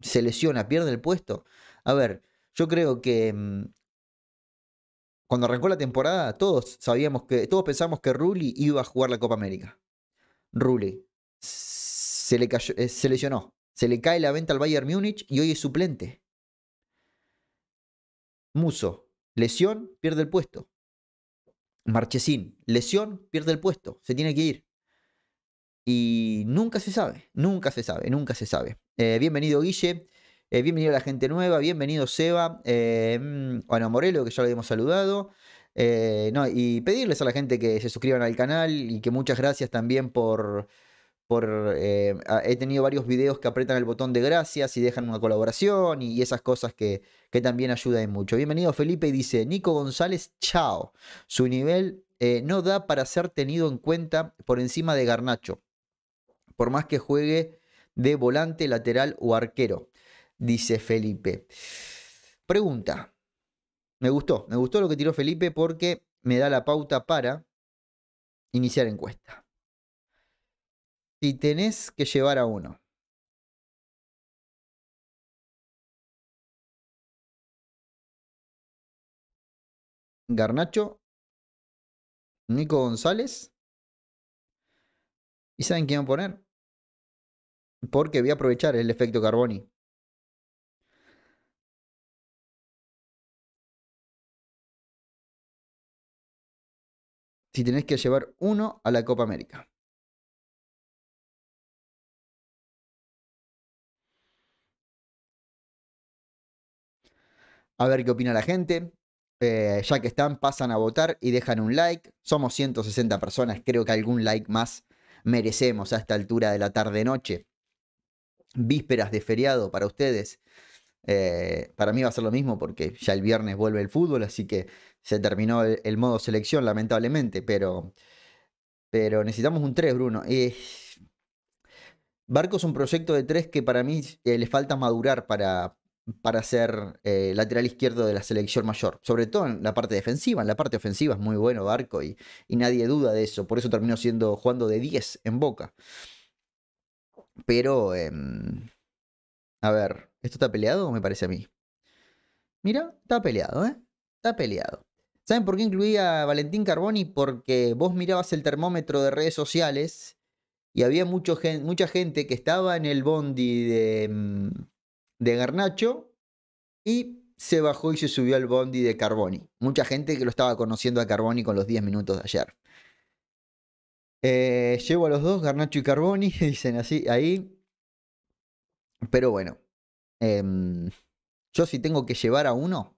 se lesiona, pierde el puesto. A ver, yo creo que mm, cuando arrancó la temporada, todos sabíamos que, todos pensamos que Rulli iba a jugar la Copa América. Rulli se, le eh, se lesionó. Se le cae la venta al Bayern Múnich y hoy es suplente. Muso, lesión, pierde el puesto. Marchesín, lesión, pierde el puesto, se tiene que ir. Y nunca se sabe, nunca se sabe, nunca se sabe. Eh, bienvenido Guille, eh, bienvenido a la gente nueva, bienvenido Seba, eh, mm, Ana Morelo, que ya lo habíamos saludado. Eh, no, y pedirles a la gente que se suscriban al canal y que muchas gracias también por eh, he tenido varios videos que apretan el botón de gracias y dejan una colaboración y esas cosas que, también ayudan mucho. Bienvenido Felipe dice Nico González, chao. Su nivel eh, no da para ser tenido en cuenta por encima de Garnacho, por más que juegue de volante, lateral o arquero, dice Felipe. Pregunta. Me gustó, me gustó lo que tiró Felipe porque me da la pauta para iniciar encuesta si tenés que llevar a uno. Garnacho, Nico González. ¿Y saben quién van a poner? Porque voy a aprovechar el efecto Carboni. Si tenés que llevar uno a la Copa América. a ver qué opina la gente. Eh, ya que están, pasan a votar y dejan un like. Somos 160 personas, creo que algún like más merecemos a esta altura de la tarde-noche. Vísperas de feriado para ustedes. Eh, para mí va a ser lo mismo porque ya el viernes vuelve el fútbol, así que se terminó el, modo selección, lamentablemente, pero, pero necesitamos un 3, Bruno. Eh, Barco es un proyecto de 3 que para mí le falta madurar para, para ser eh, lateral izquierdo de la selección mayor, sobre todo en la parte defensiva, en la parte ofensiva es muy bueno Barco y, nadie duda de eso, por eso terminó siendo jugando de 10 en Boca. Pero, em, a ver, ¿esto está peleado o me parece a mí? Mira, está peleado, ¿eh? Está peleado. ¿Saben por qué incluía a Valentín Carboni? Porque vos mirabas el termómetro de redes sociales y había mucha gente que estaba en el bondi de... Em, de Garnacho y se bajó y se subió al bondi de Carboni. Mucha gente que lo estaba conociendo a Carboni con los 10 minutos de ayer. Eh, llevo a los dos, Garnacho y Carboni, dicen así, ahí. Pero bueno, em, yo si tengo que llevar a uno,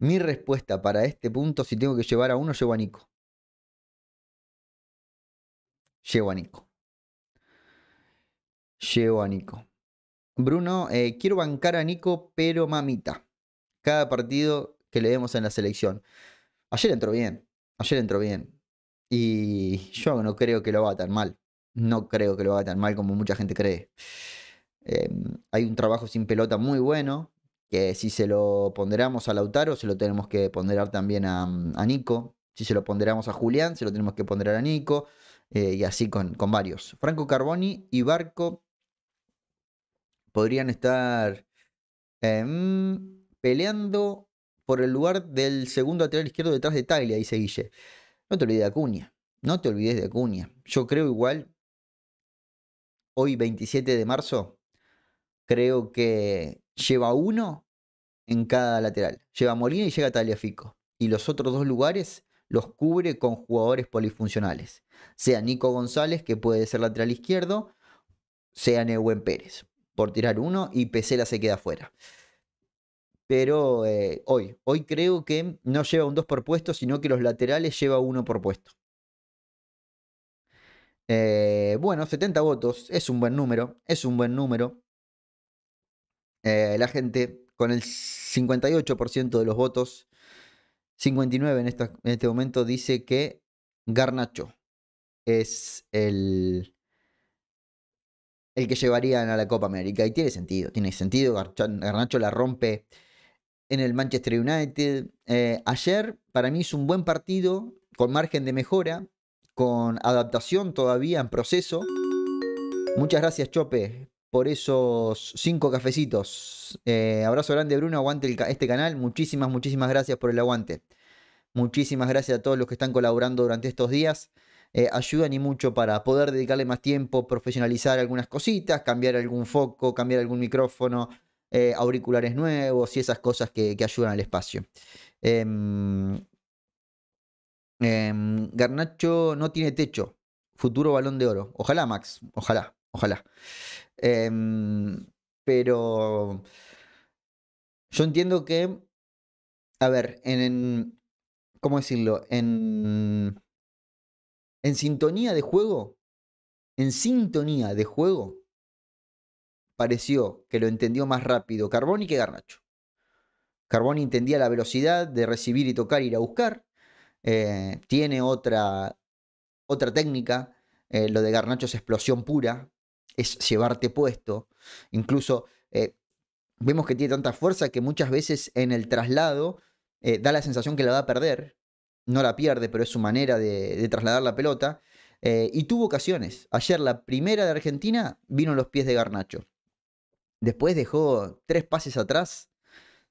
mi respuesta para este punto, si tengo que llevar a uno, llevo a Nico. Llevo a Nico. Llevo a Nico. Bruno, eh, quiero bancar a Nico, pero mamita. Cada partido que le demos en la selección. Ayer entró bien, ayer entró bien. Y yo no creo que lo haga tan mal. No creo que lo haga tan mal como mucha gente cree. Em, hay un trabajo sin pelota muy bueno, que si se lo ponderamos a Lautaro, se lo tenemos que ponderar también a, mm, Nico. Si se lo ponderamos a Julián, se lo tenemos que ponderar a Nico. Eh, y así con, con varios. Franco Carboni y Barco podrían estar eh, mm, peleando por el lugar del segundo lateral izquierdo detrás de Taglia, dice Guille. No te olvides de Acuña, no te olvides de Acuña. Yo creo igual, hoy 27 de marzo, creo que lleva uno en cada lateral. Lleva Molina y llega Fico. Y los otros dos lugares los cubre con jugadores polifuncionales. Sea Nico González, que puede ser lateral izquierdo, sea Neuwen Pérez por tirar uno y Pesela se queda fuera. Pero eh, hoy, hoy creo que no lleva un 2 por puesto, sino que los laterales lleva uno por puesto. Eh, bueno, 70 votos, es un buen número, es un buen número. Eh, la gente con el 58% de los votos, 59 en, en este momento, dice que Garnacho es el, el que llevarían a la Copa América. Y tiene sentido, tiene sentido. Garnacho la rompe en el Manchester United. Eh, ayer para mí es un buen partido, con margen de mejora, con adaptación todavía en proceso. Muchas gracias, Chope, por esos cinco cafecitos. Eh, abrazo grande, Bruno. Aguante este canal. Muchísimas, muchísimas gracias por el aguante. Muchísimas gracias a todos los que están colaborando durante estos días. Eh, ayuda ayudan y mucho para poder dedicarle más tiempo, profesionalizar algunas cositas, cambiar algún foco, cambiar algún micrófono, eh, auriculares nuevos y esas cosas que, ayudan al espacio. Em, em, Garnacho no tiene techo. Futuro balón de oro. Ojalá, Max. Ojalá, ojalá. Em, pero yo entiendo que, a ver, en ¿cómo decirlo? En en sintonía de juego, en sintonía de juego, pareció que lo entendió más rápido Carboni que Garnacho. Carboni entendía la velocidad de recibir y tocar, ir a buscar. Eh, tiene otra, otra técnica. Eh, lo de Garnacho es explosión pura, es llevarte puesto. Incluso eh, vemos que tiene tanta fuerza que muchas veces en el traslado da la sensación que la va a perder no la pierde, pero es su manera de, trasladar la pelota. Eh, y tuvo ocasiones. Ayer la primera de Argentina vino a los pies de Garnacho. Después dejó tres pases atrás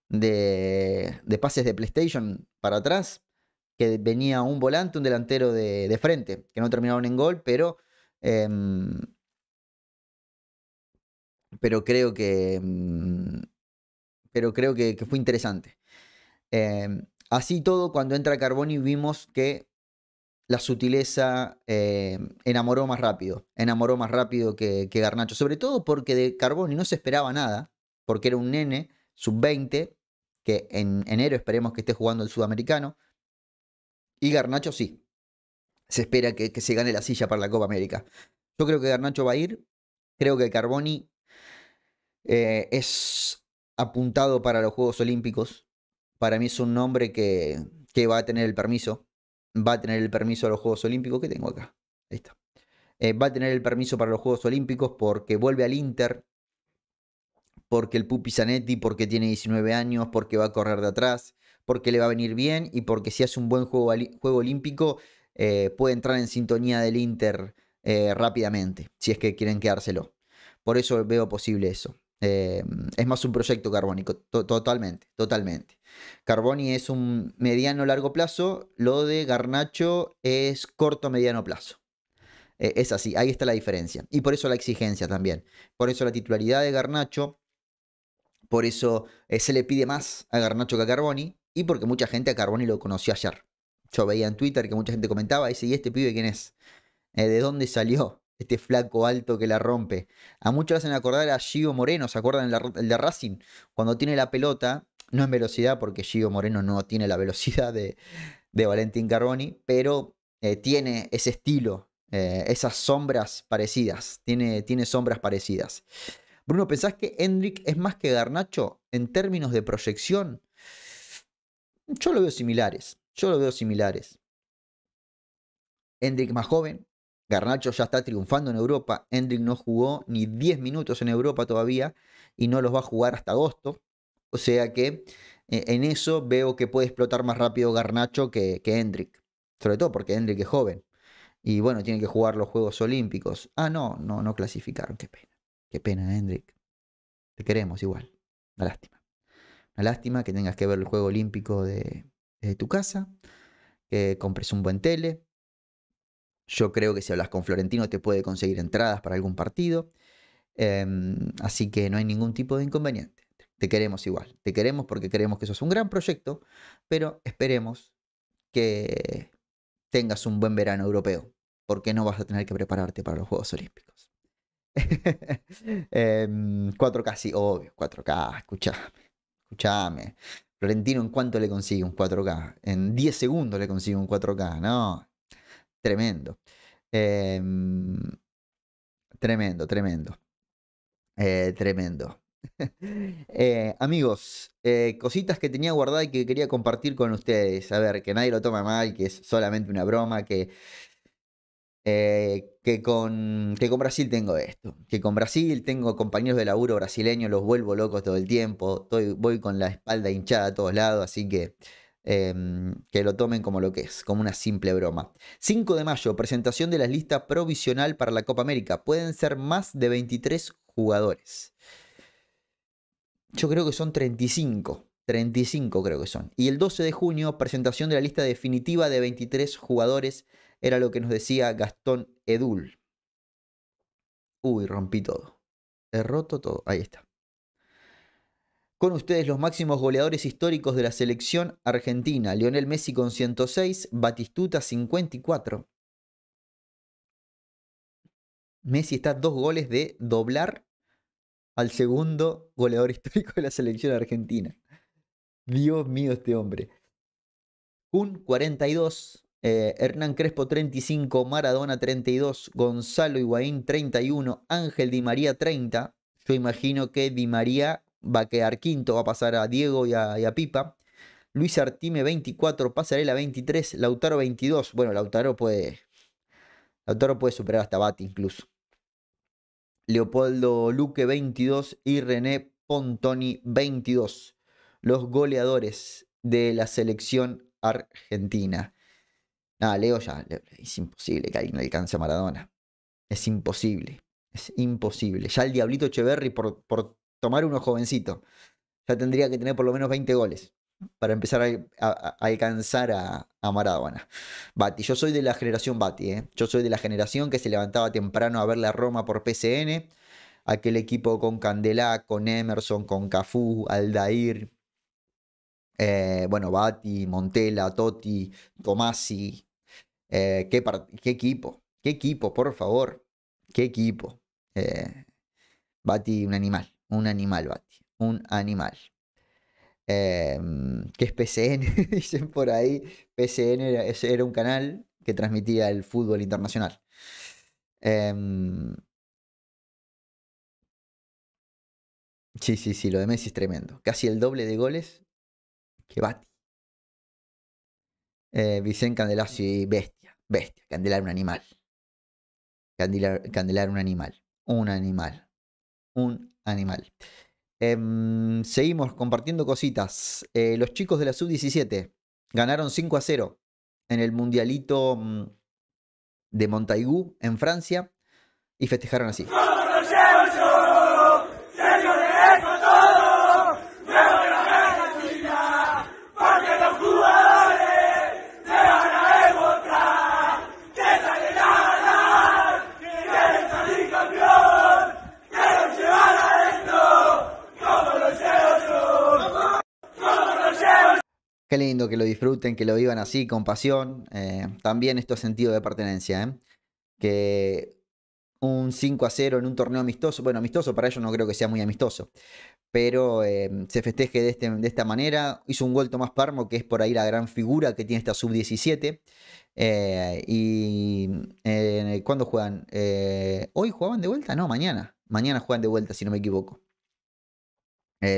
de, pases de PlayStation para atrás, que venía un volante, un delantero de, frente, que no terminaron en gol, pero, em, pero creo que em, pero creo que, que fue interesante. Eh, Así todo, cuando entra Carboni vimos que la sutileza eh, enamoró más rápido, enamoró más rápido que, Garnacho, sobre todo porque de Carboni no se esperaba nada, porque era un nene sub-20, que en enero esperemos que esté jugando el sudamericano, y Garnacho sí, se espera que, se gane la silla para la Copa América. Yo creo que Garnacho va a ir, creo que Carboni eh, es apuntado para los Juegos Olímpicos, para mí es un nombre que, va a tener el permiso. Va a tener el permiso a los Juegos Olímpicos. que tengo acá? está. Eh, va a tener el permiso para los Juegos Olímpicos porque vuelve al Inter. Porque el Pupi Zanetti, porque tiene 19 años, porque va a correr de atrás, porque le va a venir bien y porque si hace un buen juego, olímpico eh, puede entrar en sintonía del Inter eh, rápidamente, si es que quieren quedárselo. Por eso veo posible eso. Eh, es más un proyecto carbónico, totalmente, totalmente. Carboni es un mediano largo plazo, lo de Garnacho es corto mediano plazo. E, es así, ahí está la diferencia. Y por eso la exigencia también. Por eso la titularidad de Garnacho, por eso eh, se le pide más a Garnacho que a Carboni, y porque mucha gente a Carboni lo conoció ayer. Yo veía en Twitter que mucha gente comentaba, dice, ¿y este pibe quién es? Eh, ¿De dónde salió? este flaco alto que la rompe. A muchos hacen acordar a Gio Moreno, ¿se acuerdan el de Racing? Cuando tiene la pelota, no en velocidad, porque Gio Moreno no tiene la velocidad de, Valentín Carboni, pero eh, tiene ese estilo, eh, esas sombras parecidas, tiene, tiene sombras parecidas. Bruno, ¿pensás que Hendrik es más que Garnacho en términos de proyección? Yo lo veo similares, yo lo veo similares. Hendrick más joven, Garnacho ya está triunfando en Europa. Hendrik no jugó ni 10 minutos en Europa todavía y no los va a jugar hasta agosto. O sea que eh, en eso veo que puede explotar más rápido Garnacho que, Hendrik. Sobre todo porque Hendrik es joven. Y bueno, tiene que jugar los Juegos Olímpicos. Ah, no, no, no clasificaron. Qué pena. Qué pena, Hendrik. Te queremos igual. Una lástima. Una lástima que tengas que ver el Juego Olímpico de, de tu casa. Que compres un buen tele. Yo creo que si hablas con Florentino te puede conseguir entradas para algún partido. Em, así que no hay ningún tipo de inconveniente. Te queremos igual. Te queremos porque creemos que eso es un gran proyecto, pero esperemos que tengas un buen verano europeo, porque no vas a tener que prepararte para los Juegos Olímpicos. 4K, em, sí, obvio, 4K, escúchame, escúchame. Florentino, ¿en cuánto le consigue un 4K? En 10 segundos le consigue un 4K, no. Em, tremendo. tremendo, eh, tremendo. tremendo. Eh, amigos, eh, cositas que tenía guardada y que quería compartir con ustedes. A ver, que nadie lo toma mal, que es solamente una broma, que, que, con, que con Brasil tengo esto. Que con Brasil tengo compañeros de laburo brasileños, los vuelvo locos todo el tiempo. Estoy, voy con la espalda hinchada a todos lados, así que Em, que lo tomen como lo que es, como una simple broma. 5 de mayo, presentación de la lista provisional para la Copa América. Pueden ser más de 23 jugadores. Yo creo que son 35. 35 creo que son. Y el 12 de junio, presentación de la lista definitiva de 23 jugadores. Era lo que nos decía Gastón Edul. Uy, rompí todo. He roto todo. Ahí está. Con ustedes los máximos goleadores históricos de la selección argentina. Lionel Messi con 106, Batistuta 54. Messi está a dos goles de doblar al segundo goleador histórico de la selección argentina. Dios mío este hombre. Kun 42, eh, Hernán Crespo 35, Maradona 32, Gonzalo Higuaín 31, Ángel Di María 30. Yo imagino que Di María va a quedar quinto, va a pasar a Diego y a, Pipa. Luis Artime 24, Pasarela 23, Lautaro 22. Bueno, Lautaro puede. Lautaro puede superar hasta Bati incluso. Leopoldo Luque 22 y René Pontoni 22. Los goleadores de la selección argentina. Ah, Leo ya. Es imposible que no alcance a Maradona. Es imposible. Es imposible. Ya el Diablito Echeverry por, por tomar uno jovencito. Ya tendría que tener por lo menos 20 goles para empezar a, alcanzar a, Maradona. Bati, yo soy de la generación Bati, ¿eh? yo soy de la generación que se levantaba temprano a ver la Roma por PCN, aquel equipo con Candelá, con Emerson, con Cafú, Aldair, eh, bueno, Bati, Montela, Totti, Tomasi, eh, ¿qué, ¿qué, equipo, qué equipo, por favor, qué equipo. Bati, un animal. Un animal, Bati. Un animal. Eh, em, ¿Qué es PCN? Dicen por ahí. PCN era, era, un canal que transmitía el fútbol internacional. Em, sí, sí, sí, lo de Messi es tremendo. Casi el doble de goles que Bati. Eh, Vicente Candelazo bestia, bestia. Candelar un animal. Candelar, Candelar un animal. Un animal. Un animal. Em, seguimos compartiendo cositas. Eh, los chicos de la sub-17 ganaron 5 a 0 en el Mundialito mm, de Montaigu en Francia y festejaron así. Qué lindo que lo disfruten, que lo vivan así, con pasión. Eh, también esto es sentido de pertenencia. ¿eh? Que un 5 a 0 en un torneo amistoso, bueno, amistoso para ellos no creo que sea muy amistoso, pero em, se festeje de, este, de, esta manera. Hizo un gol más Parmo, que es por ahí la gran figura que tiene esta sub-17. Eh, ¿Y cuándo juegan? ¿Hoy jugaban de vuelta? No, mañana. Mañana juegan de vuelta, si no me equivoco.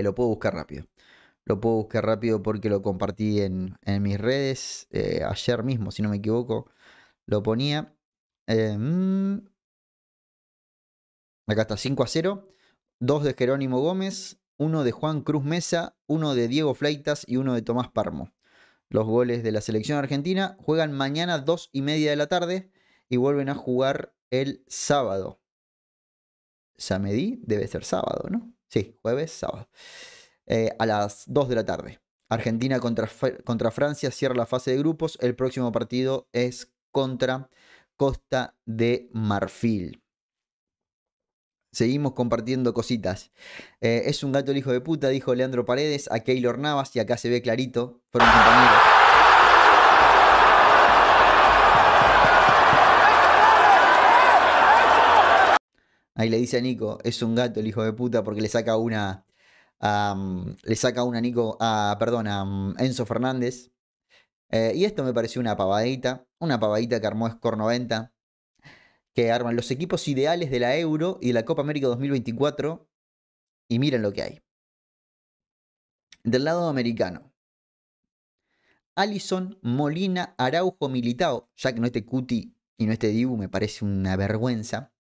lo puedo buscar rápido. Lo puedo buscar rápido porque lo compartí en, mis redes eh, ayer mismo, si no me equivoco. Lo ponía. Eh, mm. acá está 5 a 0. dos de Jerónimo Gómez, uno de Juan Cruz Mesa, uno de Diego Fleitas y uno de Tomás Parmo. Los goles de la selección argentina juegan mañana 2 y media de la tarde y vuelven a jugar el sábado. di debe ser sábado, ¿no? Sí, jueves, sábado. Eh, a las 2 de la tarde. Argentina contra, contra Francia cierra la fase de grupos. El próximo partido es contra Costa de Marfil. Seguimos compartiendo cositas. Eh, es un gato el hijo de puta, dijo Leandro Paredes a Keylor Navas y acá se ve clarito. Fueron compañeros. Ahí le dice a Nico, es un gato el hijo de puta porque le saca una le saca un Nico, a, ah, perdón, a Enzo Fernández. Eh, y esto me pareció una pavadita, una pavadita que armó Score 90, que arman los equipos ideales de la Euro y la Copa América 2024. Y miren lo que hay. Del lado americano. Alison Molina, Araujo, Militao, ya que no este Cuti y no este Dibu, me parece una vergüenza.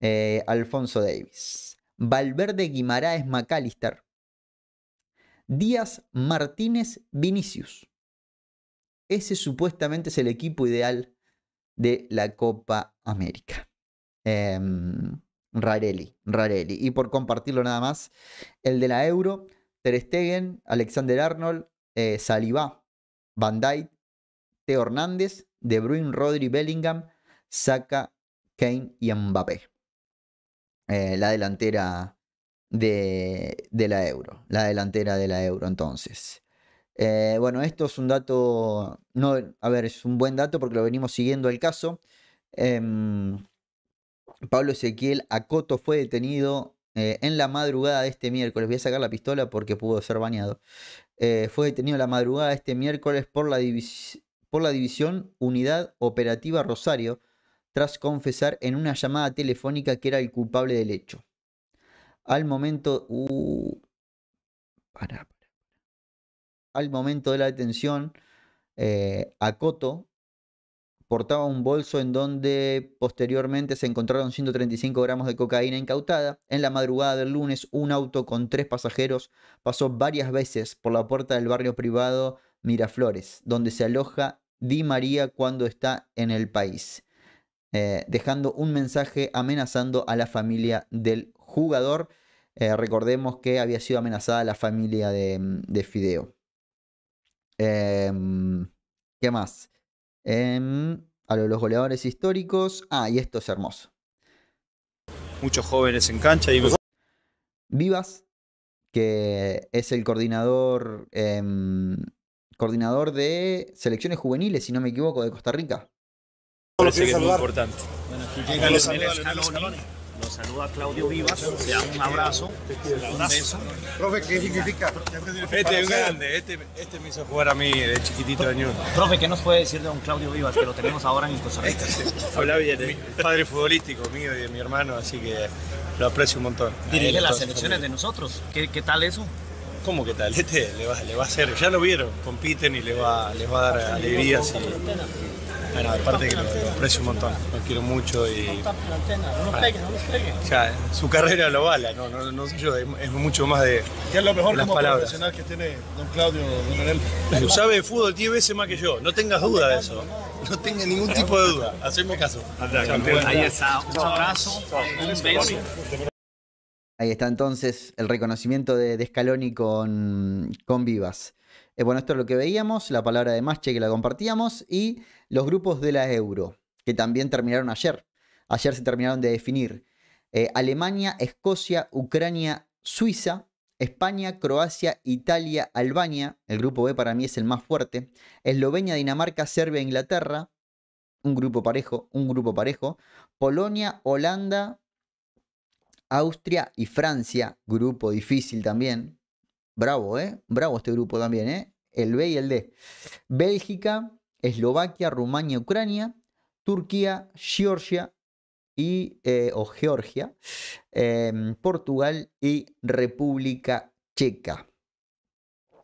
Eh, Alfonso Davis, Valverde, Guimaraes, McAllister, Díaz Martínez Vinicius. Ese supuestamente es el equipo ideal de la Copa América. Em, Rarelli, Rarelli. Y por compartirlo nada más, el de la Euro, Ter Stegen, Alexander Arnold, eh, Saliba, Van Dijk, Teo Hernández, De Bruyne, Rodri, Bellingham, Saka, Kane y Mbappé. Eh, la delantera de, la euro, la delantera de la euro entonces. Eh, bueno, esto es un dato, no, a ver, es un buen dato porque lo venimos siguiendo el caso. Em, Pablo Ezequiel Acoto fue detenido eh, en la madrugada de este miércoles. Voy a sacar la pistola porque pudo ser bañado. Eh, fue detenido la madrugada de este miércoles por la división Unidad Operativa Rosario tras confesar en una llamada telefónica que era el culpable del hecho. Al momento. Uh, al momento de la detención, eh, Akoto portaba un bolso en donde posteriormente se encontraron 135 gramos de cocaína incautada. En la madrugada del lunes, un auto con tres pasajeros pasó varias veces por la puerta del barrio privado Miraflores, donde se aloja Di María cuando está en el país, eh, dejando un mensaje amenazando a la familia del jugador. Eh, recordemos que había sido amenazada la familia de, mm, Fideo. Em, ¿Qué más? Em, a los goleadores históricos. Ah, y esto es hermoso. Muchos jóvenes en cancha Vivas, que es el coordinador, em, coordinador de selecciones juveniles, si no me equivoco, de Costa Rica. que importante. Los saluda Claudio Vivas, un abrazo, un beso. Profe, ¿qué significa? Este es grande, este, este, me hizo jugar a mí de chiquitito de niño. Profe, ¿qué nos puede decir de don Claudio Vivas, que lo tenemos ahora en el Rica? Habla bien, eh. padre futbolístico mío y de mi hermano, así que lo aprecio un montón. Dirige las selecciones de nosotros, ¿Qué, tal eso? ¿Cómo que tal? Este le va, a hacer, ya lo vieron, compiten y le va, les va a dar alegrías bueno, aparte que lo, aprecio un montón, lo quiero mucho y... ya, su carrera lo bala, no, no, no sé yo, es mucho más de ¿Qué es lo mejor como profesional que tiene don Claudio sabe de fútbol 10 veces más que yo, no tengas duda de eso, no tengas ningún tipo de duda, haceme caso. Ahí está, un abrazo, un beso. Ahí está entonces el reconocimiento de, de Scaloni con, con Vivas. Eh, bueno, esto es lo que veíamos, la palabra de Masche que la compartíamos y los grupos de la euro, que también terminaron ayer. Ayer se terminaron de definir. Eh, Alemania, Escocia, Ucrania, Suiza, España, Croacia, Italia, Albania, el grupo B para mí es el más fuerte, Eslovenia, Dinamarca, Serbia, Inglaterra, un grupo parejo, un grupo parejo, Polonia, Holanda, Austria y Francia, grupo difícil también, Bravo, ¿eh? Bravo este grupo también, ¿eh? El B y el D. Bélgica, Eslovaquia, Rumania, Ucrania, Turquía, Georgia y, eh, o Georgia, em, Portugal y República Checa.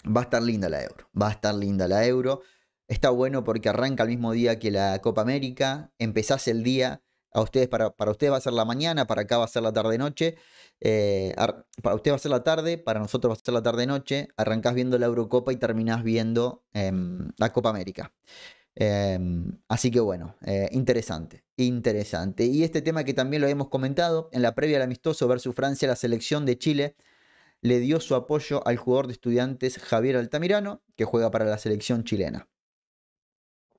Va a estar linda la euro, va a estar linda la euro. Está bueno porque arranca el mismo día que la Copa América, empezás el día a ustedes, para, para ustedes va a ser la mañana, para acá va a ser la tarde-noche. Eh, para ustedes va a ser la tarde, para nosotros va a ser la tarde-noche. Arrancás viendo la Eurocopa y terminás viendo em, la Copa América. Em, así que bueno, eh, interesante, interesante. Y este tema que también lo hemos comentado, en la previa al amistoso versus Francia, la selección de Chile le dio su apoyo al jugador de estudiantes Javier Altamirano, que juega para la selección chilena.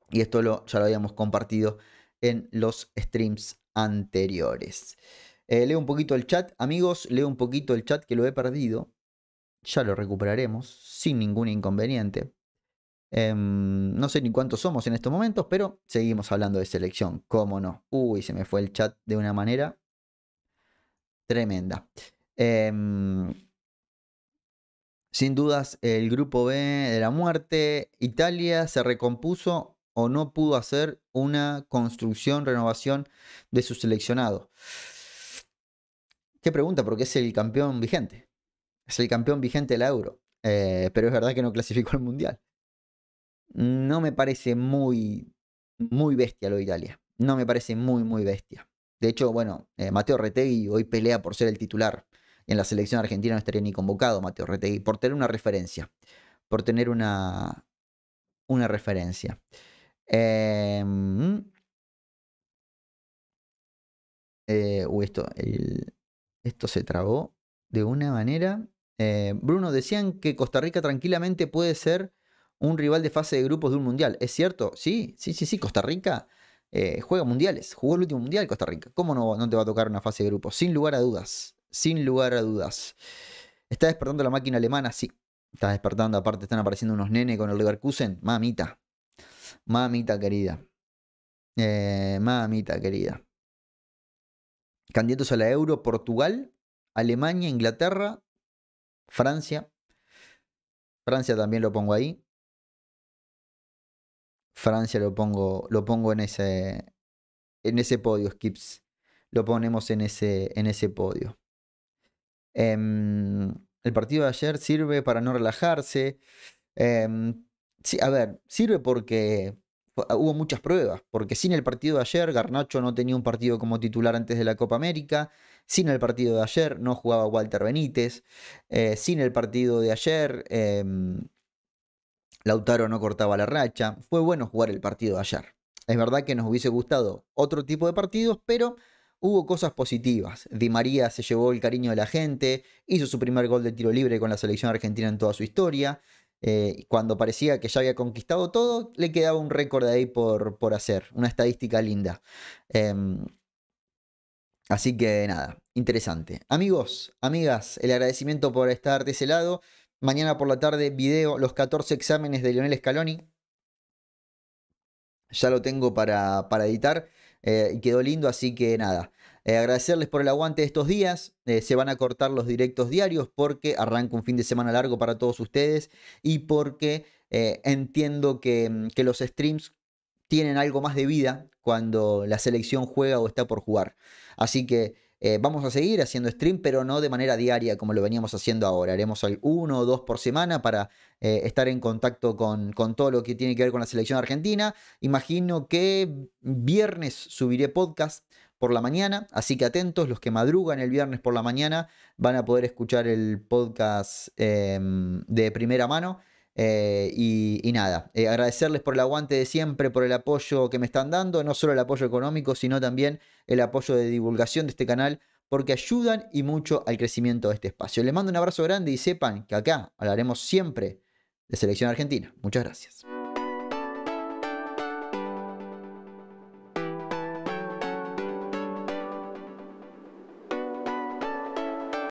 Y esto lo, ya lo habíamos compartido en los streams anteriores. Eh, leo un poquito el chat, amigos, leo un poquito el chat que lo he perdido. Ya lo recuperaremos sin ningún inconveniente. Em, no sé ni cuántos somos en estos momentos, pero seguimos hablando de selección, cómo no. Uy, se me fue el chat de una manera tremenda. Em, sin dudas, el grupo B de la muerte, Italia se recompuso o no pudo hacer una construcción, renovación de su seleccionado. Qué pregunta, porque es el campeón vigente. Es el campeón vigente del Euro. Eh, pero es verdad que no clasificó al Mundial. No me parece muy, muy bestia lo de Italia. No me parece muy, muy bestia. De hecho, bueno, eh, Mateo Retegui hoy pelea por ser el titular. En la selección argentina no estaría ni convocado Mateo Retegui, por tener una referencia. Por tener una, una referencia. Em, eh, esto, esto se trabó de una manera. Eh, Bruno, decían que Costa Rica tranquilamente puede ser un rival de fase de grupos de un mundial. ¿Es cierto? Sí, sí, sí, sí. Costa Rica eh, juega mundiales. Jugó el último mundial Costa Rica. ¿Cómo no, no te va a tocar una fase de grupos? Sin lugar a dudas. Sin lugar a dudas. Está despertando la máquina alemana, sí. Está despertando, aparte están apareciendo unos nenes con el Leverkusen. Mamita, Mamita querida. Eh, mamita querida. Candidatos a la euro, Portugal, Alemania, Inglaterra, Francia. Francia también lo pongo ahí. Francia lo pongo, lo pongo en ese, en ese podio, Skips. Lo ponemos en ese, en ese podio. Em, el partido de ayer sirve para no relajarse. Em, Sí, a ver, sirve porque ah, hubo muchas pruebas, porque sin el partido de ayer, Garnacho no tenía un partido como titular antes de la Copa América, sin el partido de ayer no jugaba Walter Benítez, eh, sin el partido de ayer em, Lautaro no cortaba la racha, fue bueno jugar el partido de ayer. Es verdad que nos hubiese gustado otro tipo de partidos, pero hubo cosas positivas. Di María se llevó el cariño de la gente, hizo su primer gol de tiro libre con la selección argentina en toda su historia, eh, cuando parecía que ya había conquistado todo, le quedaba un récord ahí por, por hacer, una estadística linda. Em, así que nada, interesante. Amigos, amigas, el agradecimiento por estar de ese lado. Mañana por la tarde, video, los 14 exámenes de Lionel Scaloni. Ya lo tengo para, editar eh, y quedó lindo, así que nada. Eh, agradecerles por el aguante de estos días. Eh, se van a cortar los directos diarios porque arranca un fin de semana largo para todos ustedes y porque eh, entiendo mm, que, los streams tienen algo más de vida cuando la selección juega o está por jugar. Así que vamos a seguir haciendo stream, pero no de manera diaria como lo veníamos haciendo ahora. Haremos uno o dos por semana para estar en contacto con, con, todo lo que tiene que ver con la selección argentina. Imagino que viernes subiré podcast por la mañana, así que atentos, los que madrugan el viernes por la mañana van a poder escuchar el podcast em, de primera mano. Eh, y, nada, eh, agradecerles por el aguante de siempre, por el apoyo que me están dando, no solo el apoyo económico, sino también el apoyo de divulgación de este canal, porque ayudan y mucho al crecimiento de este espacio. Les mando un abrazo grande y sepan que acá hablaremos siempre de selección argentina. Muchas gracias.